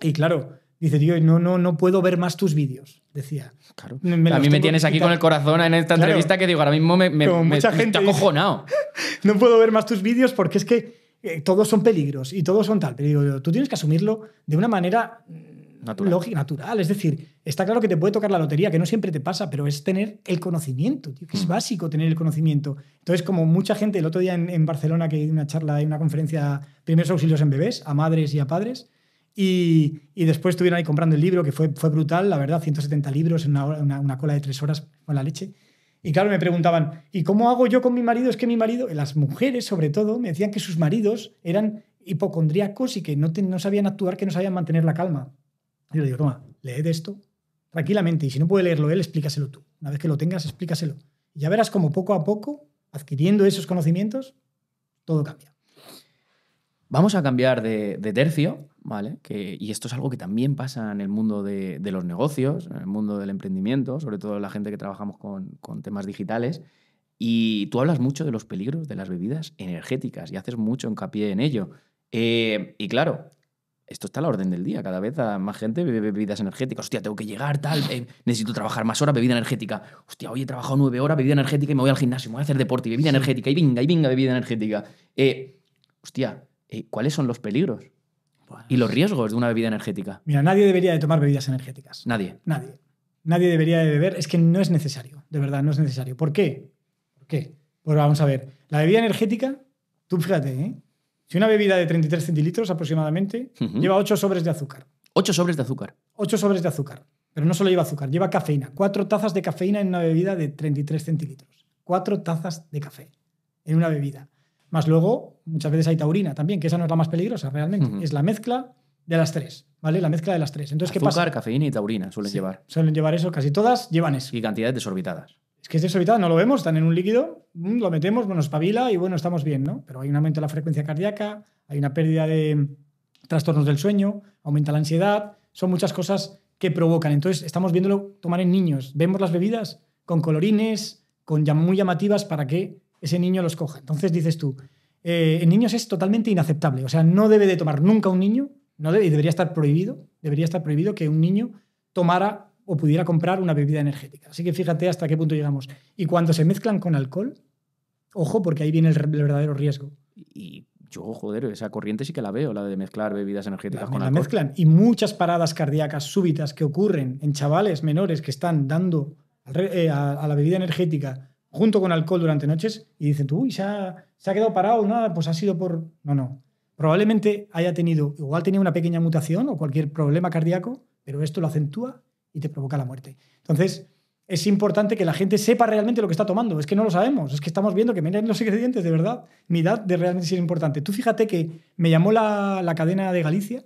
y claro, dice, tío, no, no, no puedo ver más tus vídeos decía. Claro. a mí me tienes aquí con el corazón en esta entrevista que digo, ahora mismo me, me, acojonado. no puedo ver más tus vídeos porque es que eh, todos son peligros y todos son tal. Pero digo, tú tienes que asumirlo de una manera mm, natural. lógica, natural. Es decir, está claro que te puede tocar la lotería, que no siempre te pasa, pero es tener el conocimiento, que es mm. básico tener el conocimiento. Entonces, como mucha gente, el otro día en, Barcelona que hay una charla, hay una conferencia, primeros auxilios en bebés, a madres y a padres, y, después estuvieron ahí comprando el libro, que fue, fue brutal, la verdad, 170 libros en una, una, cola de tres horas con la leche. Y claro, me preguntaban, ¿y cómo hago yo con mi marido? Es que mi marido, las mujeres sobre todo, me decían que sus maridos eran hipocondríacos y que no, no sabían actuar, que no sabían mantener la calma. Y yo le digo, toma, leed esto tranquilamente y si no puede leerlo él, explícaselo tú. Una vez que lo tengas, explícaselo. Y ya verás como poco a poco, adquiriendo esos conocimientos, todo cambia. Vamos a cambiar de tercio ¿vale? Que, y esto es algo que también pasa en el mundo de, los negocios, en el mundo del emprendimiento, sobre todo la gente que trabajamos con, temas digitales. Y tú hablas mucho de los peligros de las bebidas energéticas y haces mucho hincapié en ello. Eh, y claro, esto está a la orden del día. Cada vez más gente bebe bebidas energéticas. Hostia, tengo que llegar, tal. Eh, necesito trabajar más horas, bebida energética. Hostia, hoy he trabajado nueve horas, bebida energética y me voy al gimnasio, me voy a hacer deporte, bebida energética, y venga, y venga, bebida energética. Eh, hostia, ¿cuáles son los peligros? Y los riesgos de una bebida energética. Mira, nadie debería de tomar bebidas energéticas. Nadie. Nadie. Nadie debería de beber. Es que no es necesario, de verdad, no es necesario. ¿Por qué? ¿Por qué? Pues vamos a ver. La bebida energética, tú fíjate, ¿eh? si una bebida de 33 centilitros aproximadamente lleva 8 sobres de azúcar. 8 sobres de azúcar. 8 sobres de azúcar. Pero no solo lleva azúcar, lleva cafeína. 4 tazas de cafeína en una bebida de 33 centilitros. 4 tazas de café en una bebida. Más luego, muchas veces hay taurina también, que esa no es la más peligrosa realmente. Es la mezcla de las tres, ¿vale? La mezcla de las tres. Entonces, ¿qué cafeína y taurina suelen llevar. Suelen llevar eso, casi todas llevan eso. Y cantidades desorbitadas. Es que es desorbitada, no lo vemos, están en un líquido, mm, lo metemos, bueno, espabila y bueno, estamos bien, ¿no? Pero hay un aumento de la frecuencia cardíaca, hay una pérdida de mm, trastornos del sueño, aumenta la ansiedad, son muchas cosas que provocan. Entonces, estamos viéndolo tomar en niños. Vemos las bebidas con colorines, con muy llamativas para que ese niño los coja. Entonces dices tú, en eh, niños es totalmente inaceptable. O sea, no debe de tomar nunca un niño, no debe, debería estar prohibido, debería estar prohibido que un niño tomara o pudiera comprar una bebida energética. Así que fíjate hasta qué punto llegamos. Y cuando se mezclan con alcohol, ojo, porque ahí viene el, verdadero riesgo. Y yo, joder, esa corriente sí que la veo, la de mezclar bebidas energéticas con la mezclan. Y muchas paradas cardíacas súbitas que ocurren en chavales menores que están dando eh, a la bebida energética junto con alcohol durante noches y dicen, tú, uy, se ha, quedado parado, nada, pues ha sido por... No, no. Probablemente haya tenido, igual tenía una pequeña mutación o cualquier problema cardíaco, pero esto lo acentúa y te provoca la muerte. Entonces, es importante que la gente sepa realmente lo que está tomando. Es que no lo sabemos, es que estamos viendo que miren los ingredientes, de verdad. Mi edad de realmente es importante. Tú fíjate que me llamó la, cadena de Galicia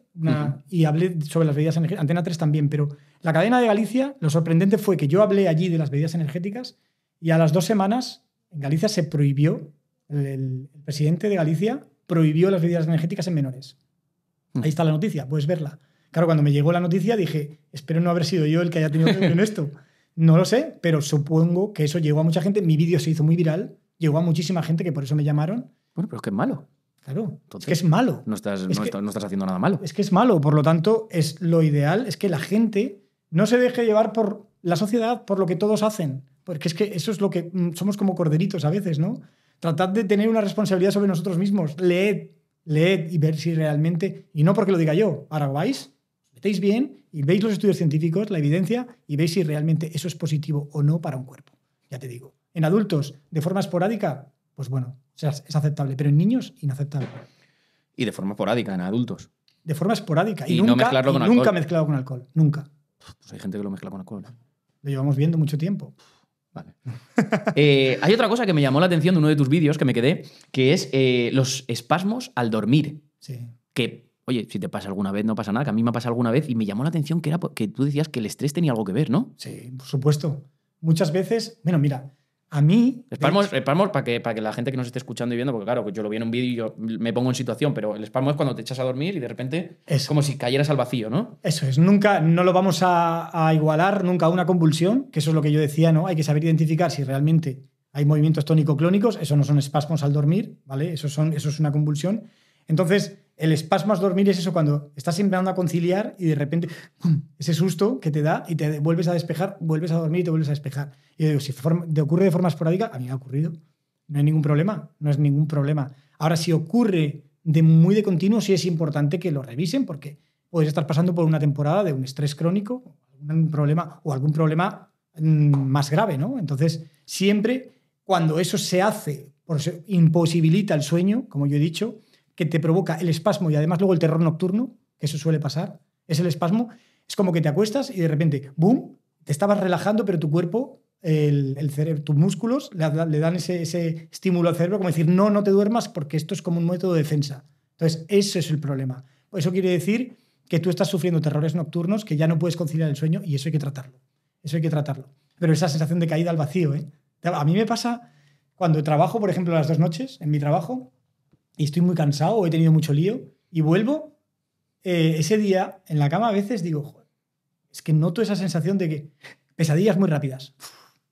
y hablé sobre las bebidas energéticas, Antena 3 también, pero la cadena de Galicia, lo sorprendente fue que yo hablé allí de las bebidas energéticas y a las dos semanas, en Galicia se prohibió, el, presidente de Galicia prohibió las medidas energéticas en menores. Hmm. Ahí está la noticia, puedes verla. Claro, cuando me llegó la noticia dije, espero no haber sido yo el que haya tenido que ver esto. No lo sé, pero supongo que eso llegó a mucha gente. Mi vídeo se hizo muy viral, llegó a muchísima gente que por eso me llamaron. Bueno, pero es que es malo. Claro, es que es malo. No estás, no estás, haciendo nada malo. Es que es malo, por lo tanto, es lo ideal es que la gente no se deje llevar por la sociedad, por lo que todos hacen. Porque es que eso es lo que mm, somos como corderitos a veces, ¿no? Tratad de tener una responsabilidad sobre nosotros mismos. Leed, leed y ver si realmente, y no porque lo diga yo, ahora vais, metéis bien y veis los estudios científicos, la evidencia, y veis si realmente eso es positivo o no para un cuerpo. Ya te digo, en adultos, de forma esporádica, pues bueno, es aceptable, pero en niños, inaceptable. Y de forma esporádica, en adultos. De forma esporádica. Y, nunca, no mezclarlo con Nunca mezclado con alcohol, nunca. Pues hay gente que lo mezcla con alcohol. Lo llevamos viendo mucho tiempo. Vale. Eh, hay otra cosa que me llamó la atención de uno de tus vídeos que me quedé, que es eh, los espasmos al dormir. Sí. Que, oye, si te pasa alguna vez, no pasa nada, que a mí me ha pasado alguna vez y me llamó la atención que, era que tú decías que el estrés tenía algo que ver, ¿no? Sí, por supuesto. Muchas veces, bueno, mira, a mí. Spasmos, para que, para que la gente que nos esté escuchando y viendo, porque claro, yo lo vi en un vídeo y yo me pongo en situación, pero el espasmo es cuando te echas a dormir y de repente es como si cayeras al vacío, ¿no? Eso es. Nunca, no lo vamos a, igualar nunca a una convulsión, que eso es lo que yo decía, ¿no? Hay que saber identificar si realmente hay movimientos tónico-clónicos, eso no son espasmos al dormir, ¿vale? Eso, son, eso es una convulsión. Entonces, el espasmo a dormir es eso cuando estás empezando a conciliar y de repente ese susto que te da y te vuelves a despejar, vuelves a dormir y te vuelves a despejar. Y yo digo, si te ocurre de forma esporádica, a mí me ha ocurrido. No hay ningún problema, no es ningún problema. Ahora, si ocurre de muy de continuo, sí es importante que lo revisen porque puedes estar pasando por una temporada de un estrés crónico, un problema o algún problema mm, más grave, ¿no? Entonces, siempre cuando eso se hace, por imposibilita el sueño, como yo he dicho, que te provoca el espasmo y además luego el terror nocturno, que eso suele pasar, es el espasmo, es como que te acuestas y de repente, ¡boom!, te estabas relajando, pero tu cuerpo, el, cerebro, tus músculos le, dan ese, ese, estímulo al cerebro como decir, no, no te duermas porque esto es como un método de defensa. Entonces, eso es el problema. Eso quiere decir que tú estás sufriendo terrores nocturnos, que ya no puedes conciliar el sueño y eso hay que tratarlo. Eso hay que tratarlo. Pero esa sensación de caída al vacío, ¿eh? A mí me pasa cuando trabajo, por ejemplo, las dos noches en mi trabajo, y estoy muy cansado he tenido mucho lío y vuelvo, eh, ese día en la cama a veces digo, es que noto esa sensación de que pesadillas muy rápidas.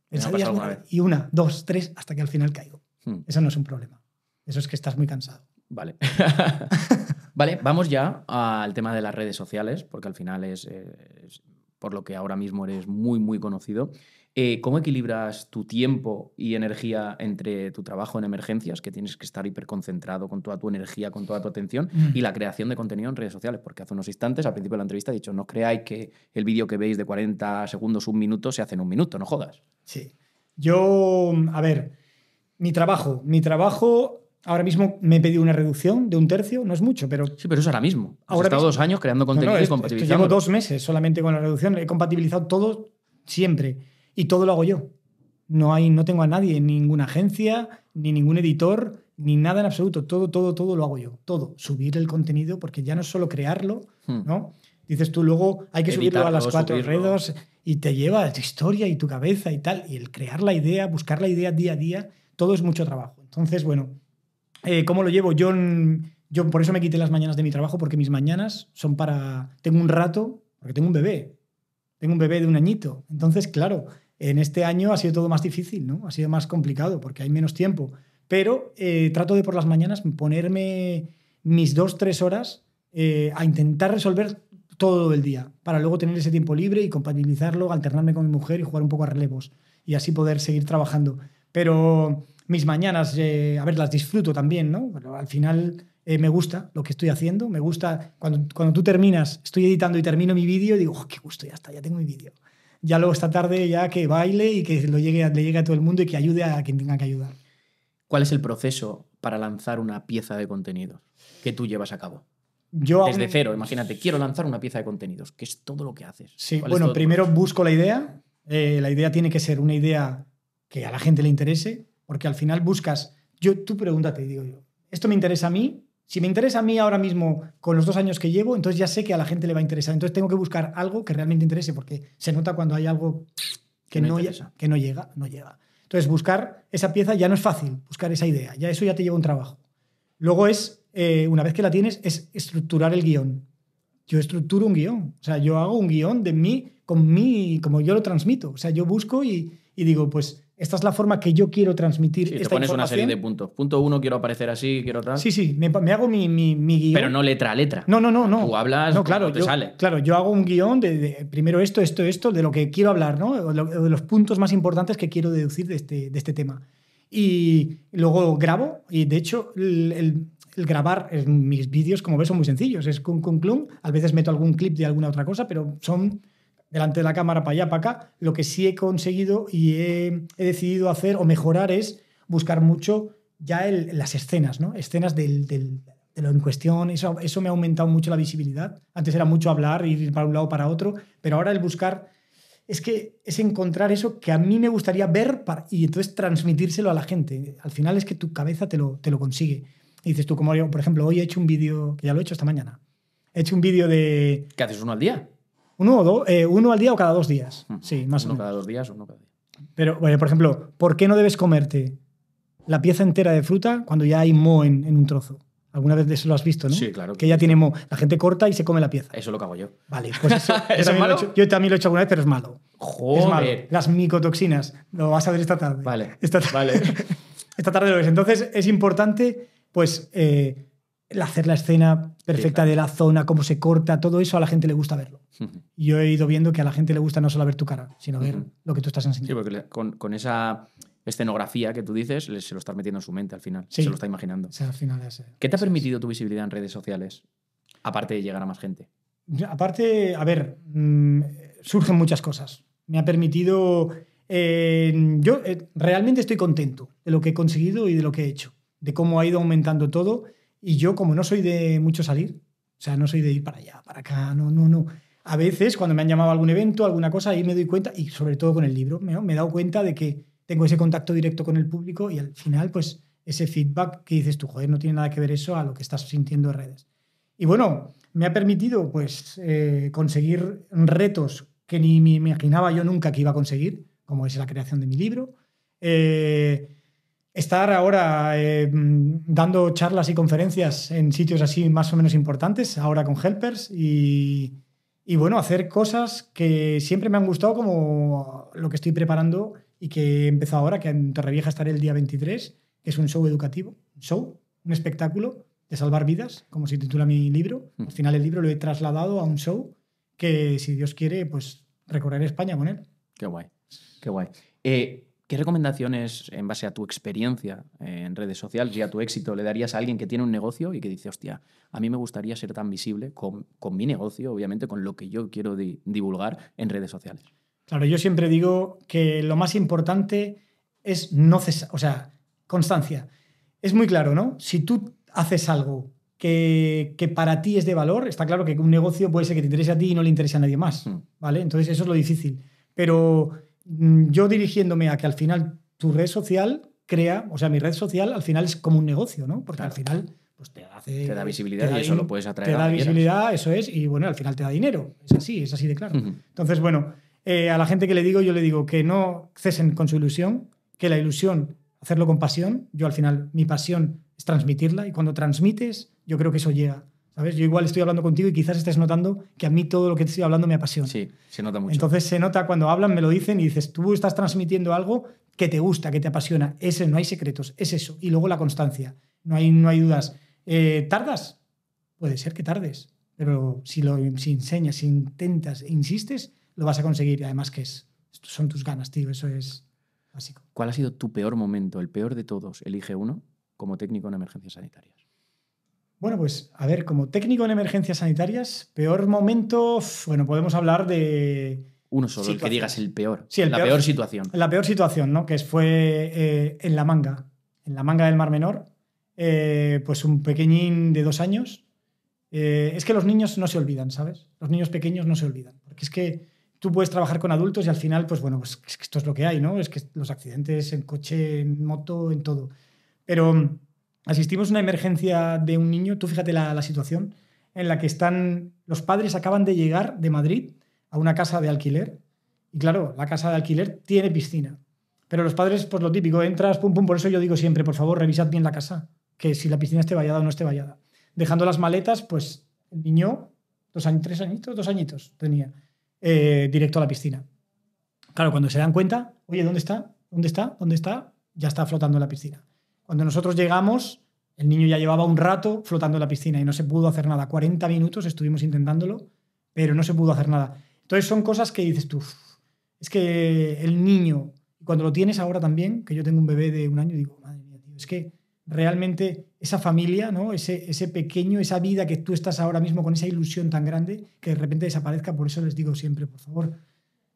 Pesadillas Y una, dos, tres, hasta que al final caigo. Hmm. Eso no es un problema. Eso es que estás muy cansado. Vale. vale, vamos ya al tema de las redes sociales, porque al final es, eh, es por lo que ahora mismo eres muy, muy conocido. Eh, ¿Cómo equilibras tu tiempo y energía entre tu trabajo en emergencias, que tienes que estar hiperconcentrado con toda tu energía, con toda tu atención, y mm. la creación de contenido en redes sociales? Porque hace unos instantes, al principio de la entrevista, he dicho, no creáis que el vídeo que veis de 40 segundos, un minuto, se hace en un minuto, no jodas. Sí. Yo, mm, a ver, mi trabajo, mi trabajo Ahora mismo me he pedido una reducción de un tercio, no es mucho, pero. Sí, pero es ahora mismo. He estado dos años creando contenido y compatibilizando. Llevo dos meses solamente con la reducción, he compatibilizado todo siempre y todo lo hago yo. No, hay, no tengo a nadie, ninguna agencia, ni ningún editor, ni nada en absoluto. Todo, todo, todo lo hago yo. Todo. Subir el contenido, porque ya no es solo crearlo, hmm. ¿no? Dices tú, luego hay que subirlo a las cuatro y redes y te lleva tu historia y tu cabeza y tal. Y el crear la idea, buscar la idea día a día, todo es mucho trabajo. Entonces, bueno, eh, ¿cómo lo llevo? Yo, yo por eso me quité las mañanas de mi trabajo, porque mis mañanas son para... Tengo un rato, porque tengo un bebé. Tengo un bebé de un añito. Entonces, claro, en este año ha sido todo más difícil, ¿no? Ha sido más complicado porque hay menos tiempo. Pero eh, trato de por las mañanas ponerme mis dos, tres horas eh, a intentar resolver todo el día para luego tener ese tiempo libre y compatibilizarlo, alternarme con mi mujer y jugar un poco a relevos y así poder seguir trabajando. Pero mis mañanas, eh, a ver, las disfruto también, ¿no? al final me gusta lo que estoy haciendo, me gusta, cuando, cuando tú terminas, estoy editando y termino mi vídeo, digo, oh, qué gusto, ya está, ya tengo mi vídeo ya luego esta tarde ya que baile y que lo llegue, le llegue a todo el mundo y que ayude a quien tenga que ayudar. ¿Cuál es el proceso para lanzar una pieza de contenidos que tú llevas a cabo? Yo Desde cero, imagínate, quiero lanzar una pieza de contenidos, que es todo lo que haces. Sí, bueno, primero busco la idea. Eh, la idea tiene que ser una idea que a la gente le interese, porque al final buscas, yo, tú pregúntate, digo yo, ¿esto me interesa a mí? Si me interesa a mí ahora mismo con los dos años que llevo, entonces ya sé que a la gente le va a interesar. Entonces tengo que buscar algo que realmente interese, porque se nota cuando hay algo que, no, llega, no llega, no llega. Entonces buscar esa pieza ya no es fácil, buscar esa idea, ya eso ya te lleva un trabajo. Luego es, eh, una vez que la tienes, es estructurar el guión. Yo estructuro un guión, o sea, yo hago un guión de mí, con mí, como yo lo transmito. O sea, yo busco y digo, pues esta es la forma que yo quiero transmitir. Sí, te pones una serie de puntos. Punto uno, quiero aparecer así, quiero tal. Sí, sí, me, hago mi, mi, guión. Pero no letra a letra. No, no, no. no. Tú hablas, no, claro, te sale. Claro, yo hago un guión de, primero esto, esto, esto, de lo que quiero hablar, ¿no? O de los puntos más importantes que quiero deducir de este, de este tema. Y luego grabo, y de hecho, el, grabar, mis vídeos, como ves, son muy sencillos. Es con, con clum. A veces meto algún clip de alguna otra cosa, pero son delante de la cámara, para allá, para acá. Lo que sí he conseguido y he, decidido hacer o mejorar es buscar mucho ya el, las escenas, ¿no? Escenas del, del, de lo en cuestión. Eso, eso me ha aumentado mucho la visibilidad. Antes era mucho hablar, ir para un lado, para otro, pero ahora el buscar es que es encontrar eso que a mí me gustaría ver para, y entonces transmitírselo a la gente. Al final es que tu cabeza te lo, te lo consigue. dices tú, como yo, por ejemplo, hoy he hecho un vídeo, que ya lo he hecho esta mañana, he hecho un vídeo de... ¿Qué haces uno al día? Uno, o eh, uno al día o cada dos días. Sí, más o menos. ¿Uno cada dos días, o uno cada día. Pero, por ejemplo, ¿por qué no debes comerte la pieza entera de fruta cuando ya hay mo en, un trozo? Alguna vez eso lo has visto, ¿no? Sí, claro. Que ya tiene mo. La gente corta y se come la pieza. Eso lo cago yo. Vale, pues eso. es malo? he yo también lo he hecho alguna vez, pero es malo. Joder. Es malo. Las micotoxinas. Lo vas a ver esta tarde. Vale. Esta, vale. esta tarde lo ves. Entonces es importante, pues, eh, hacer la escena perfecta de la zona, cómo se corta, todo eso a la gente le gusta verlo. Y Yo he ido viendo que a la gente le gusta no solo ver tu cara, sino ver lo que tú estás enseñando. Sí, porque con, esa escenografía que tú dices, se lo estás metiendo en su mente al final, se lo está imaginando. ¿Qué te ha permitido tu visibilidad en redes sociales, aparte de llegar a más gente? Aparte, a ver, mm, surgen muchas cosas. Me ha permitido... Eh, yo eh, realmente estoy contento de lo que he conseguido y de lo que he hecho, de cómo ha ido aumentando todo. Y yo, como no soy de mucho salir, o sea, no soy de ir para allá, para acá, no, no, no. A veces, cuando me han llamado a algún evento, alguna cosa, ahí me doy cuenta, y sobre todo con el libro, me, he dado cuenta de que tengo ese contacto directo con el público y al final, pues, ese feedback que dices tú, joder, no tiene nada que ver eso a lo que estás sintiendo en redes. Y bueno, me ha permitido, pues, eh, conseguir retos que ni me imaginaba yo nunca que iba a conseguir, como es la creación de mi libro. Eh, estar ahora eh, dando charlas y conferencias en sitios así más o menos importantes, ahora con helpers y, y, bueno, hacer cosas que siempre me han gustado como lo que estoy preparando y que he empezado ahora, que en Torrevieja estaré el día 23, que es un show educativo, un show, un espectáculo de salvar vidas, como se titula mi libro. Hmm. Al final el libro lo he trasladado a un show que, si Dios quiere, pues recorrer España con él. Qué guay, qué guay. Eh, ¿Qué recomendaciones, en base a tu experiencia en redes sociales y a tu éxito, le darías a alguien que tiene un negocio y que dice, hostia, a mí me gustaría ser tan visible con, mi negocio, obviamente, con lo que yo quiero divulgar en redes sociales? Claro, yo siempre digo que lo más importante es no cesar, o sea, constancia. Es muy claro, ¿no? Si tú haces algo que, que, para ti es de valor, está claro que un negocio puede ser que te interese a ti y no le interese a nadie más, mm. ¿vale? Entonces eso es lo difícil. Pero Mm, yo dirigiéndome a que al final tu red social crea, o sea, mi red social al final es como un negocio, ¿no? Porque al final pues te da visibilidad y eso lo puedes atraer. Te da visibilidad, eso es, y bueno, al final te da dinero. Es así, es así de claro. Entonces, bueno, eh, a la gente que le digo, yo le digo que no cesen con su ilusión, que la ilusión, hacerlo con pasión. Yo al final, mi pasión es transmitirla y cuando transmites, yo creo que eso llega. ¿Sabes? Yo igual estoy hablando contigo y quizás estés notando que a mí todo lo que te estoy hablando me apasiona. Sí, se nota mucho. Entonces se nota cuando hablan, me lo dicen y dices, tú estás transmitiendo algo que te gusta, que te apasiona. Ese, no hay secretos, es eso. Y luego la constancia. No hay, no hay dudas. Eh, ¿Tardas? Puede ser que tardes, pero si lo enseñas, si intentas e insistes, lo vas a conseguir. Además que es, son tus ganas, tío. Eso es básico. ¿Cuál ha sido tu peor momento, el peor de todos? Elige uno como técnico en emergencias sanitarias. Bueno, pues a ver, como técnico en emergencias sanitarias, peor momento, bueno, podemos hablar de... Uno solo, el que digas el peor. Sí, el la peor, situación. La peor situación, ¿no? Que fue eh, en la manga, en la manga del Mar Menor, eh, pues un pequeñín de dos años. Eh, es que los niños no se olvidan, ¿sabes? Los niños pequeños no se olvidan, porque es que tú puedes trabajar con adultos y al final, pues bueno, pues esto es lo que hay, ¿no? Es que los accidentes en coche, en moto, en todo. Pero asistimos a una emergencia de un niño, tú fíjate la, situación, en la que están los padres acaban de llegar de Madrid a una casa de alquiler. Y claro, la casa de alquiler tiene piscina. Pero los padres, pues lo típico, entras, pum, pum, por eso yo digo siempre, por favor, revisad bien la casa, que si la piscina esté vallada o no esté vallada. Dejando las maletas, pues el niño, dos años, tres añitos, dos añitos tenía, eh, directo a la piscina. Claro, cuando se dan cuenta, oye, ¿dónde está? ¿Dónde está? ¿Dónde está? Ya está flotando en la piscina. Cuando nosotros llegamos, el niño ya llevaba un rato flotando en la piscina y no se pudo hacer nada. 40 minutos estuvimos intentándolo, pero no se pudo hacer nada. Entonces son cosas que dices tú, es que el niño, cuando lo tienes ahora también, que yo tengo un bebé de un año, digo, madre mía, tío, es que realmente esa familia, ¿no? ese, ese pequeño, esa vida que tú estás ahora mismo con esa ilusión tan grande, que de repente desaparezca, por eso les digo siempre, por favor,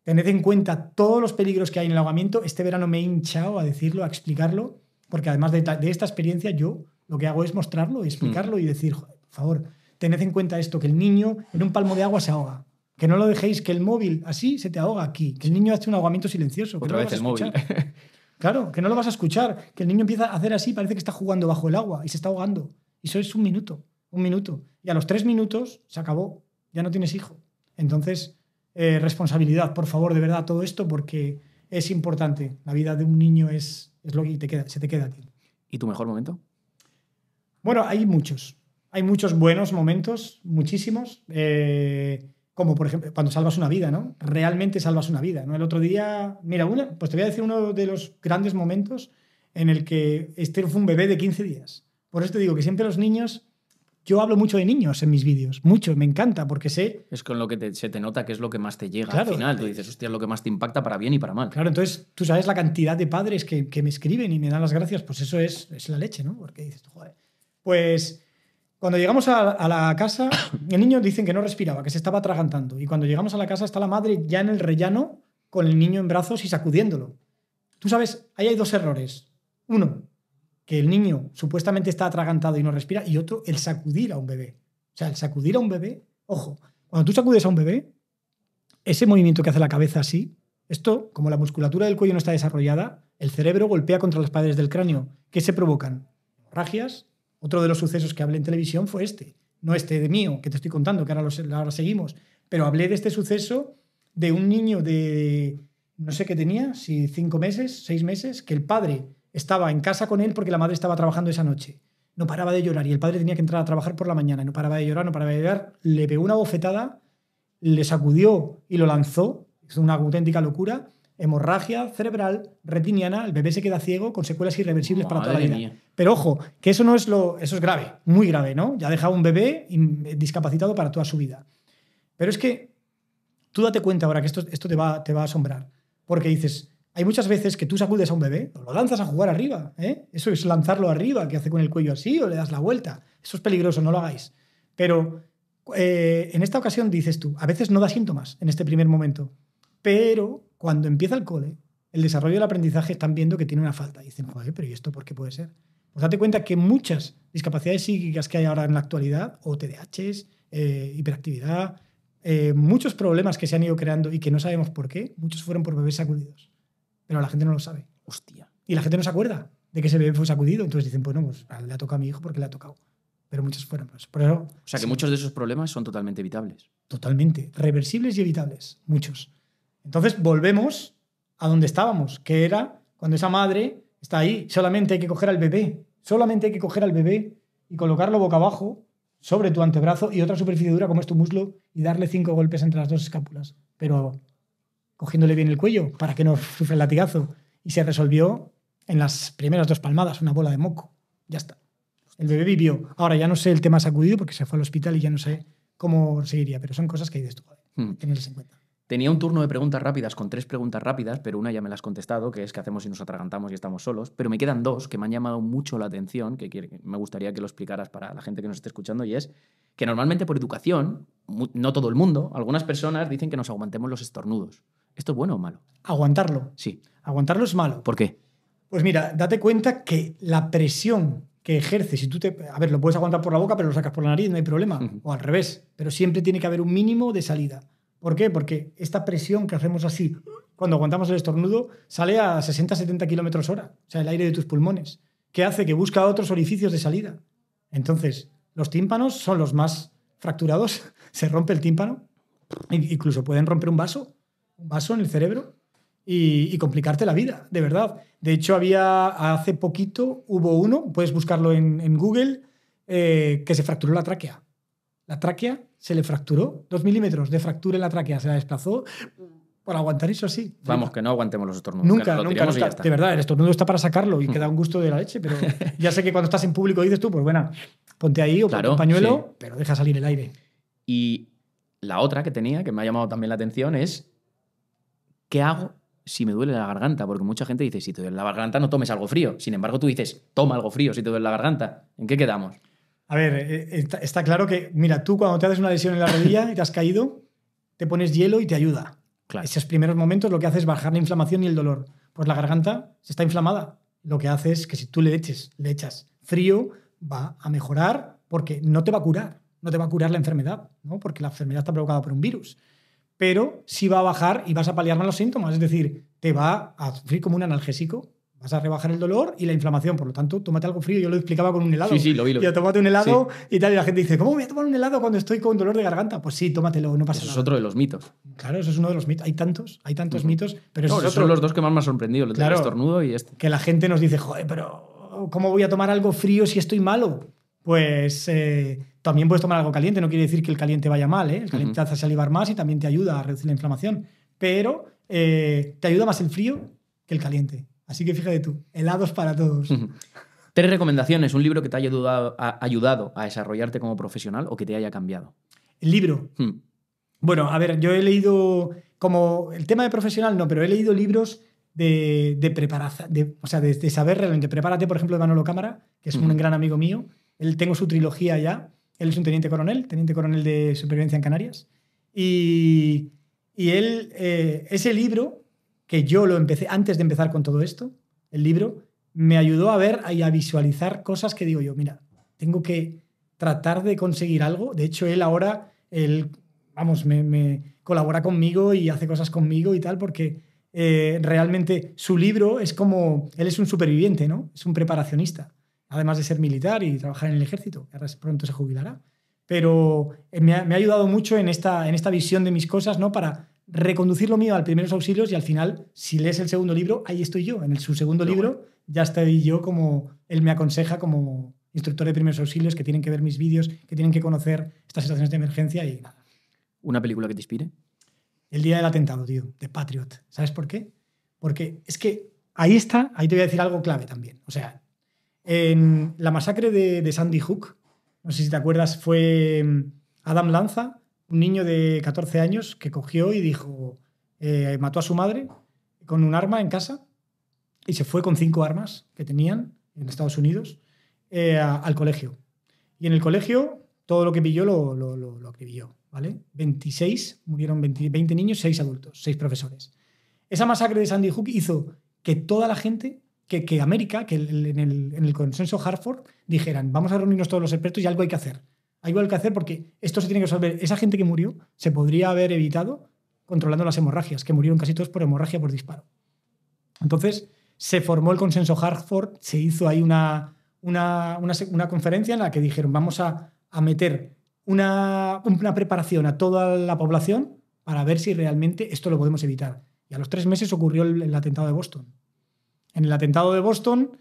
tened en cuenta todos los peligros que hay en el ahogamiento. Este verano me he hinchado a decirlo, a explicarlo porque además de, esta experiencia, yo lo que hago es mostrarlo, hmm. explicarlo y decir, por favor, tened en cuenta esto, que el niño en un palmo de agua se ahoga. Que no lo dejéis, que el móvil así se te ahoga aquí, que el niño hace un ahogamiento silencioso. Otra no vez el móvil. claro, que no lo vas a escuchar, que el niño empieza a hacer así, parece que está jugando bajo el agua y se está ahogando. Y eso es un minuto, un minuto. Y a los tres minutos se acabó, ya no tienes hijo. Entonces, eh, responsabilidad, por favor, de verdad, todo esto, porque es importante. La vida de un niño es, lo que se te queda a ti. ¿Y tu mejor momento? Bueno, hay muchos. Hay muchos buenos momentos, muchísimos. Eh, como por ejemplo cuando salvas una vida, ¿no? Realmente salvas una vida, ¿no? El otro día, mira, una, pues te voy a decir uno de los grandes momentos en el que este fue un bebé de 15 días. Por eso te digo que siempre los niños yo hablo mucho de niños en mis vídeos, mucho, me encanta, porque sé... Es con lo que se te nota que es lo que más te llega al final. Tú eh, dices, hostia, es lo que más te impacta para bien y para mal. Claro, entonces tú sabes la cantidad de padres que, me escriben y me dan las gracias, pues eso es, es la leche, ¿no? Porque dices, joder, pues... Cuando llegamos a, a, la casa, el niño dicen que no respiraba, que se estaba atragantando. Y cuando llegamos a la casa está la madre ya en el rellano con el niño en brazos y sacudiéndolo. Tú sabes, ahí hay dos errores. Uno, que el niño supuestamente está atragantado y no respira, y otro, el sacudir a un bebé. O sea, el sacudir a un bebé, ojo, cuando tú sacudes a un bebé, ese movimiento que hace la cabeza así, esto, como la musculatura del cuello no está desarrollada, el cerebro golpea contra las paredes del cráneo. ¿Qué se provocan? Hemorragias. Otro de los sucesos que hablé en televisión fue este. No este de mío, que te estoy contando, que ahora, lo seguimos. Pero hablé de este suceso de un niño de, no sé qué tenía, si cinco meses, seis meses, que el padre estaba en casa con él porque la madre estaba trabajando esa noche. No paraba de llorar y el padre tenía que entrar a trabajar por la mañana. No paraba de llorar, no paraba de llorar. Le pegó una bofetada, le sacudió y lo lanzó. Es una auténtica locura. Hemorragia cerebral retiniana, el bebé se queda ciego con secuelas irreversibles para toda la vida. Pero ojo, que eso no es lo. Eso es grave, muy grave, ¿no? Ya ha dejado un bebé discapacitado para toda su vida. Pero es que tú date cuenta ahora que esto, esto te, va, te va a asombrar. Porque dices, hay muchas veces que tú sacudes a un bebé, o lo lanzas a jugar arriba. ¿eh? Eso es lanzarlo arriba, que hace con el cuello así o le das la vuelta. Eso es peligroso, no lo hagáis. Pero eh, en esta ocasión dices tú, a veces no da síntomas en este primer momento, pero cuando empieza el cole, el desarrollo del aprendizaje están viendo que tiene una falta. Y dicen, joder, pero ¿y esto por qué puede ser? Pues date cuenta que muchas discapacidades psíquicas que hay ahora en la actualidad, o TDAH, eh, hiperactividad, muchos problemas que se han ido creando y que no sabemos por qué, muchos fueron por bebés sacudidos pero la gente no lo sabe. Hostia. Y la gente no se acuerda de que ese bebé fue sacudido. Entonces dicen, bueno, pues ah, le ha tocado a mi hijo porque le ha tocado. Pero muchos fueron. Pues, o sea que muchos de esos problemas son totalmente evitables. Totalmente. Reversibles y evitables. Muchos. Entonces volvemos a donde estábamos, que era cuando esa madre está ahí. Solamente hay que coger al bebé. Solamente hay que coger al bebé y colocarlo boca abajo sobre tu antebrazo y otra superficie dura como es tu muslo y darle cinco golpes entre las dos escápulas. Pero cogiéndole bien el cuello para que no sufra el latigazo. Y se resolvió en las primeras dos palmadas, una bola de moco. Ya está. El bebé vivió. Ahora ya no sé el tema sacudido porque se fue al hospital y ya no sé cómo seguiría, pero son cosas que hay de esto, hmm. en cuenta. Tenía un turno de preguntas rápidas con tres preguntas rápidas, pero una ya me las has contestado, que es qué hacemos si nos atragantamos y estamos solos. Pero me quedan dos que me han llamado mucho la atención, que me gustaría que lo explicaras para la gente que nos esté escuchando, y es que normalmente por educación, no todo el mundo, algunas personas dicen que nos aguantemos los estornudos. ¿Esto es bueno o malo? Aguantarlo. Sí. Aguantarlo es malo. ¿Por qué? Pues mira, date cuenta que la presión que ejerce, si tú te... A ver, lo puedes aguantar por la boca, pero lo sacas por la nariz, no hay problema. O al revés. Pero siempre tiene que haber un mínimo de salida. ¿Por qué? Porque esta presión que hacemos así, cuando aguantamos el estornudo, sale a 60-70 kilómetros hora, o sea, el aire de tus pulmones, ¿Qué hace que busca otros orificios de salida. Entonces, los tímpanos son los más fracturados, se rompe el tímpano, incluso pueden romper un vaso un vaso en el cerebro y, complicarte la vida, de verdad. De hecho, había hace poquito, hubo uno, puedes buscarlo en, Google, eh, que se fracturó la tráquea. La tráquea se le fracturó, dos milímetros de fractura en la tráquea, se la desplazó por aguantar eso así. Vamos, que no aguantemos los estornudos. Nunca, nunca. de verdad, el estornudo está para sacarlo y mm. queda un gusto de la leche, pero ya sé que cuando estás en público dices tú, pues bueno, ponte ahí o claro, pañuelo, pero deja salir el aire. Y la otra que tenía, que me ha llamado también la atención, es ¿qué hago si me duele la garganta? Porque mucha gente dice, si te duele la garganta no tomes algo frío. Sin embargo, tú dices, toma algo frío si te duele la garganta. ¿En qué quedamos? A ver, eh, eh, está, claro que, mira, tú cuando te haces una lesión en la rodilla y te has caído, te pones hielo y te ayuda. Claro. Esos primeros momentos lo que haces es bajar la inflamación y el dolor. Pues la garganta se está inflamada. Lo que hace es que si tú le le echas frío, va a mejorar porque no te va a curar. No te va a curar la enfermedad, ¿no? porque la enfermedad está provocada por un virus pero sí va a bajar y vas a paliar más los síntomas. Es decir, te va a sufrir como un analgésico, vas a rebajar el dolor y la inflamación. Por lo tanto, tómate algo frío. Yo lo explicaba con un helado. Sí, sí, lo vi. Ya, tómate un helado y tal. Y la gente dice, ¿cómo voy a tomar un helado cuando estoy con dolor de garganta? Pues sí, tómatelo, no pasa nada. Eso es otro de los mitos. Claro, eso es uno de los mitos. Hay tantos, hay tantos mitos. Pero no, esos son los dos que más me han sorprendido, el estornudo y este. Que la gente nos dice, joder, pero ¿cómo voy a tomar algo frío si estoy malo? Pues... Eh, también puedes tomar algo caliente, no quiere decir que el caliente vaya mal, ¿eh? el caliente te hace salivar más y también te ayuda a reducir la inflamación, pero eh, te ayuda más el frío que el caliente. Así que fíjate tú, helados para todos. Tres recomendaciones, un libro que te haya ayudado a, ayudado a, desarrollarte como profesional o que te haya cambiado. El libro. Hmm. Bueno, a ver, yo he leído como el tema de profesional no, pero he leído libros de, de preparación, o sea, de, saber realmente. Prepárate, por ejemplo, de Manolo Cámara, que es un gran amigo mío. Él tengo su trilogía ya. Él es un teniente coronel, teniente coronel de supervivencia en Canarias. Y, y él, eh, ese libro, que yo lo empecé antes de empezar con todo esto, el libro, me ayudó a ver y a visualizar cosas que digo yo, mira, tengo que tratar de conseguir algo. De hecho, él ahora, él, vamos, me, colabora conmigo y hace cosas conmigo y tal, porque eh, realmente su libro es como, él es un superviviente, ¿no? Es un preparacionista además de ser militar y trabajar en el ejército, que pronto se jubilará. Pero eh, me ha, ayudado mucho en esta, en esta visión de mis cosas, ¿no? Para reconducir lo mío al primeros auxilios y al final, si lees el segundo libro, ahí estoy yo. En su segundo libro ya estoy yo como él me aconseja como instructor de primeros auxilios, que tienen que ver mis vídeos, que tienen que conocer estas situaciones de emergencia y ¿Una película que te inspire? El día del atentado, tío, de Patriot. ¿Sabes por qué? Porque es que ahí está, ahí te voy a decir algo clave también. O sea, en la masacre de, Sandy Hook, no sé si te acuerdas, fue mm, Adam Lanza, un niño de 14 años que cogió y dijo, eh, mató a su madre con un arma en casa y se fue con cinco armas que tenían en Estados Unidos eh, al colegio. Y en el colegio todo lo que pilló lo, lo, ¿vale? 26, murieron 20, 20 niños, 6 adultos, 6 profesores. Esa masacre de Sandy Hook hizo que toda la gente que, América, que en, el, consenso Hartford, dijeran, vamos a reunirnos todos los expertos y algo hay que hacer. Algo hay que hacer porque esto se tiene que resolver. Esa gente que murió se podría haber evitado controlando las hemorragias, que murieron casi todos por hemorragia por disparo. Entonces, se formó el consenso Hartford, se hizo ahí una, una, conferencia en la que dijeron, vamos a, a meter una, preparación a toda la población para ver si realmente esto lo podemos evitar. Y a los tres meses ocurrió el atentado de Boston. En el atentado de Boston,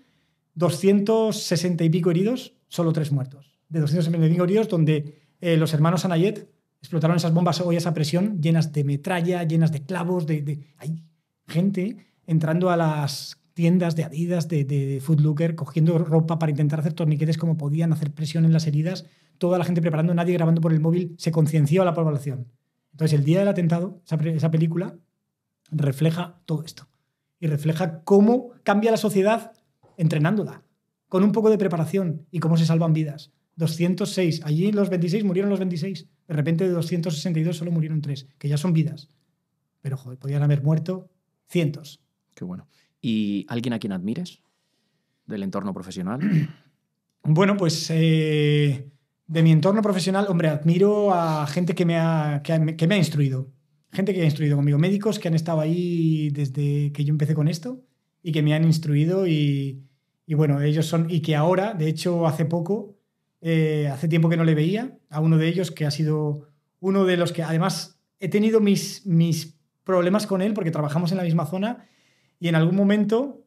260 y pico heridos, solo tres muertos. De pico heridos, donde eh, los hermanos Anayet explotaron esas bombas o esa presión llenas de metralla, llenas de clavos, de, Hay gente entrando a las tiendas de Adidas, de, de cogiendo ropa para intentar hacer torniquetes como podían, hacer presión en las heridas, toda la gente preparando, nadie grabando por el móvil, se concienció a la población. Entonces, el día del atentado, esa película refleja todo esto y refleja cómo cambia la sociedad entrenándola, con un poco de preparación y cómo se salvan vidas. 206, allí los 26 murieron los 26, de repente de 262 solo murieron 3, que ya son vidas. Pero joder, podían haber muerto cientos. Qué bueno. ¿Y alguien a quien admires del entorno profesional? Bueno, pues eh, de mi entorno profesional, hombre, admiro a gente que me que me ha instruido, gente que ha instruido conmigo, médicos que han estado ahí desde que yo empecé con esto y que me han instruido y, bueno, ellos son, y que ahora, de hecho, hace poco, eh, hace tiempo que no le veía a uno de ellos que ha sido uno de los que además he tenido mis, mis problemas con él porque trabajamos en la misma zona y en algún momento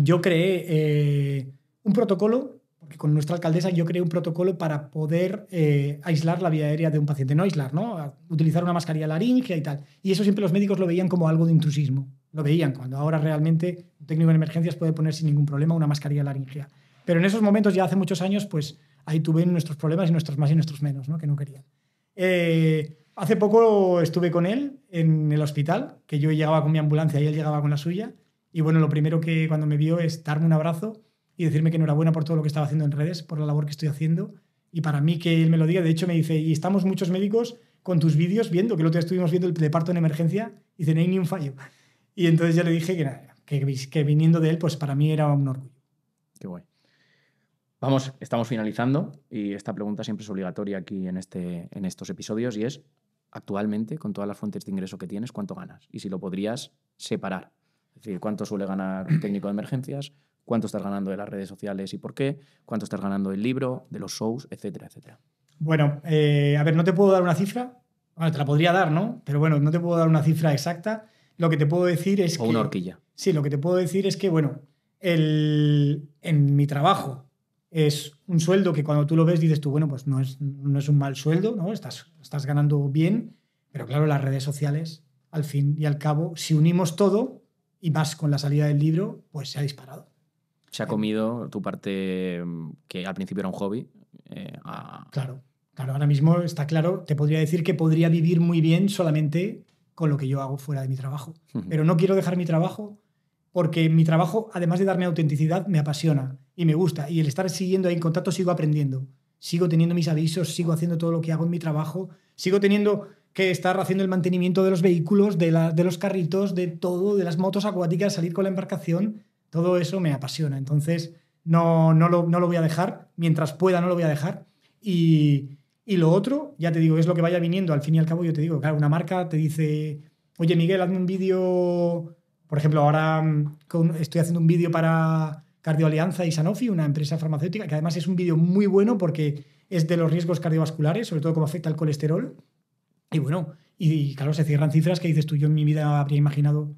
yo creé eh, un protocolo con nuestra alcaldesa yo creé un protocolo para poder eh, aislar la vía aérea de un paciente. No aislar, ¿no? Utilizar una mascarilla laríngea y tal. Y eso siempre los médicos lo veían como algo de intrusismo. Lo veían cuando ahora realmente un técnico en emergencias puede poner sin ningún problema una mascarilla laríngea. Pero en esos momentos, ya hace muchos años, pues ahí tuve nuestros problemas y nuestros más y nuestros menos, ¿no? Que no querían. Eh, hace poco estuve con él en el hospital, que yo llegaba con mi ambulancia y él llegaba con la suya. Y bueno, lo primero que cuando me vio es darme un abrazo y decirme que enhorabuena por todo lo que estaba haciendo en redes, por la labor que estoy haciendo. Y para mí que él me lo diga, de hecho me dice, y estamos muchos médicos con tus vídeos viendo, que el otro día estuvimos viendo el de parto en emergencia, y dice, no hay ni un fallo. Y entonces ya le dije que, que, viniendo de él, pues para mí era un orgullo. Qué guay. Vamos, estamos finalizando y esta pregunta siempre es obligatoria aquí en, este, en estos episodios y es, actualmente, con todas las fuentes de ingreso que tienes, ¿cuánto ganas? Y si lo podrías separar. Es decir, ¿cuánto suele ganar un técnico de emergencias? cuánto estás ganando de las redes sociales y por qué, cuánto estás ganando del libro, de los shows, etcétera, etcétera. Bueno, eh, a ver, no te puedo dar una cifra. Bueno, te la podría dar, ¿no? Pero bueno, no te puedo dar una cifra exacta. Lo que te puedo decir es que. O una horquilla. Sí, lo que te puedo decir es que, bueno, el, en mi trabajo es un sueldo que cuando tú lo ves dices tú, bueno, pues no es, no es un mal sueldo, ¿no? Estás, estás ganando bien, pero claro, las redes sociales, al fin y al cabo, si unimos todo y más con la salida del libro, pues se ha disparado se ha em. comido tu parte em, que al principio era un hobby. Eh, claro, claro, ahora mismo está claro, te podría decir que podría vivir muy bien solamente con lo que yo hago fuera de mi trabajo. Pero no quiero dejar mi trabajo porque mi trabajo, además de darme autenticidad, me apasiona y me gusta. Y el estar siguiendo ahí en contacto sigo aprendiendo. Sigo teniendo mis avisos, sigo haciendo todo lo que hago en mi trabajo, sigo teniendo que estar haciendo el mantenimiento de los vehículos, de, de los carritos, de todo, de las motos acuáticas, salir con la embarcación todo eso me apasiona. Entonces, no, no, lo, no lo voy a dejar. Mientras pueda, no lo voy a dejar. Y, y lo otro, ya te digo, es lo que vaya viniendo. Al fin y al cabo, yo te digo, claro, una marca te dice, oye, Miguel, hazme un vídeo. Por ejemplo, ahora mm, estoy haciendo un vídeo para Cardioalianza y Sanofi, una empresa farmacéutica, que además es un vídeo muy bueno porque es de los riesgos cardiovasculares, sobre todo cómo afecta el colesterol. Y bueno, y, y claro, se cierran cifras que dices tú, yo en mi vida habría imaginado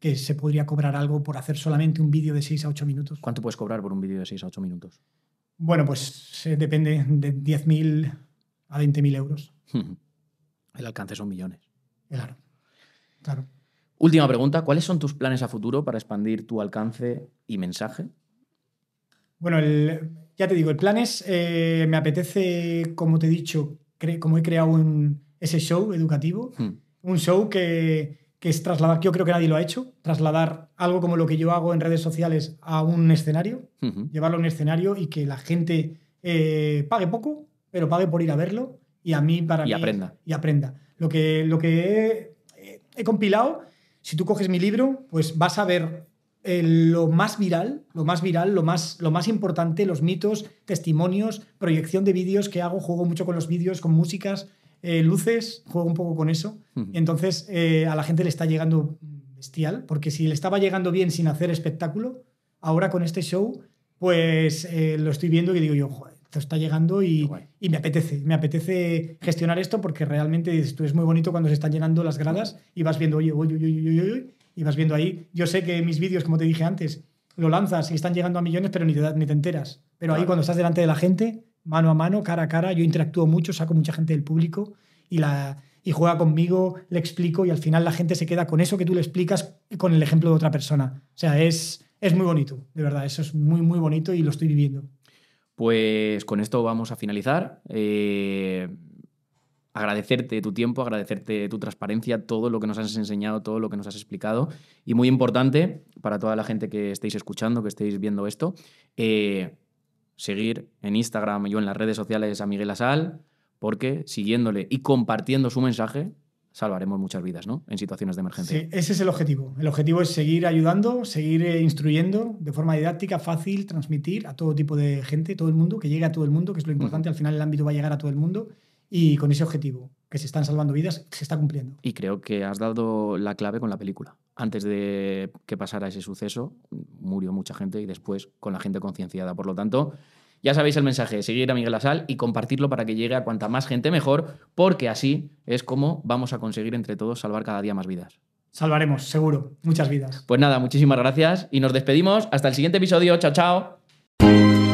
que se podría cobrar algo por hacer solamente un vídeo de 6 a 8 minutos. ¿Cuánto puedes cobrar por un vídeo de 6 a 8 minutos? Bueno, pues eh, depende de 10.000 a 20.000 euros. El alcance son millones. Claro, Última pregunta, ¿cuáles son tus planes a futuro para expandir tu alcance y mensaje? Bueno, ya te digo, el plan es, eh, me apetece, como te he dicho, como he creado un, ese show educativo, hmm. un show que, que es trasladar, yo creo que nadie lo ha hecho, trasladar algo como lo que yo hago en redes sociales a un escenario, llevarlo a un escenario y que la gente eh, pague poco, pero pague por ir a verlo y a mí para y aprenda. Y aprenda. Lo que, lo que he, compilado, si tú coges mi libro, pues vas a ver eh, lo más viral, lo más viral, lo más, lo más importante, los mitos, testimonios, proyección de vídeos que hago, juego mucho con los vídeos, con músicas, eh, luces, juego un poco con eso. Entonces eh, a la gente le está llegando bestial, porque si le estaba llegando bien sin hacer espectáculo, ahora con este show, pues eh, lo estoy viendo y digo yo, esto está llegando y, me apetece, me apetece gestionar esto porque realmente esto es muy bonito cuando se están llenando las gradas y vas viendo, oye, oye, oye, oye, y vas viendo ahí. Yo sé que mis vídeos, como te dije antes, lo lanzas y están llegando a millones, pero ni te, ni te enteras. Pero ahí cuando estás delante de la gente, mano a mano, cara a cara. Yo interactúo mucho, saco mucha gente del público y, la, y juega conmigo, le explico y al final la gente se queda con eso que tú le explicas con el ejemplo de otra persona. O sea, es, es muy bonito, de verdad, eso es muy, muy bonito y lo estoy viviendo. Pues con esto vamos a finalizar. Eh, agradecerte tu tiempo, agradecerte tu transparencia, todo lo que nos has enseñado, todo lo que nos has explicado. Y muy importante para toda la gente que estéis escuchando, que estéis viendo esto, eh, seguir en Instagram y en las redes sociales a Miguel Asal, porque siguiéndole y compartiendo su mensaje salvaremos muchas vidas ¿no? en situaciones de emergencia. ese es el objetivo. El objetivo es seguir ayudando, seguir eh, instruyendo de forma didáctica, fácil, transmitir a todo tipo de gente, todo el mundo, que llegue a todo el mundo, que es lo importante, al final el ámbito va a llegar a todo el mundo y con ese objetivo que se están salvando vidas, se está cumpliendo. Y creo que has dado la clave con la película. Antes de que pasara ese suceso, murió mucha gente y después con la gente concienciada. Por lo tanto, ya sabéis el mensaje, seguir a Miguel Asal y compartirlo para que llegue a cuanta más gente mejor, porque así es como vamos a conseguir entre todos salvar cada día más vidas. Salvaremos, seguro, muchas vidas. Pues nada, muchísimas gracias y nos despedimos. Hasta el siguiente episodio. Chao, chao.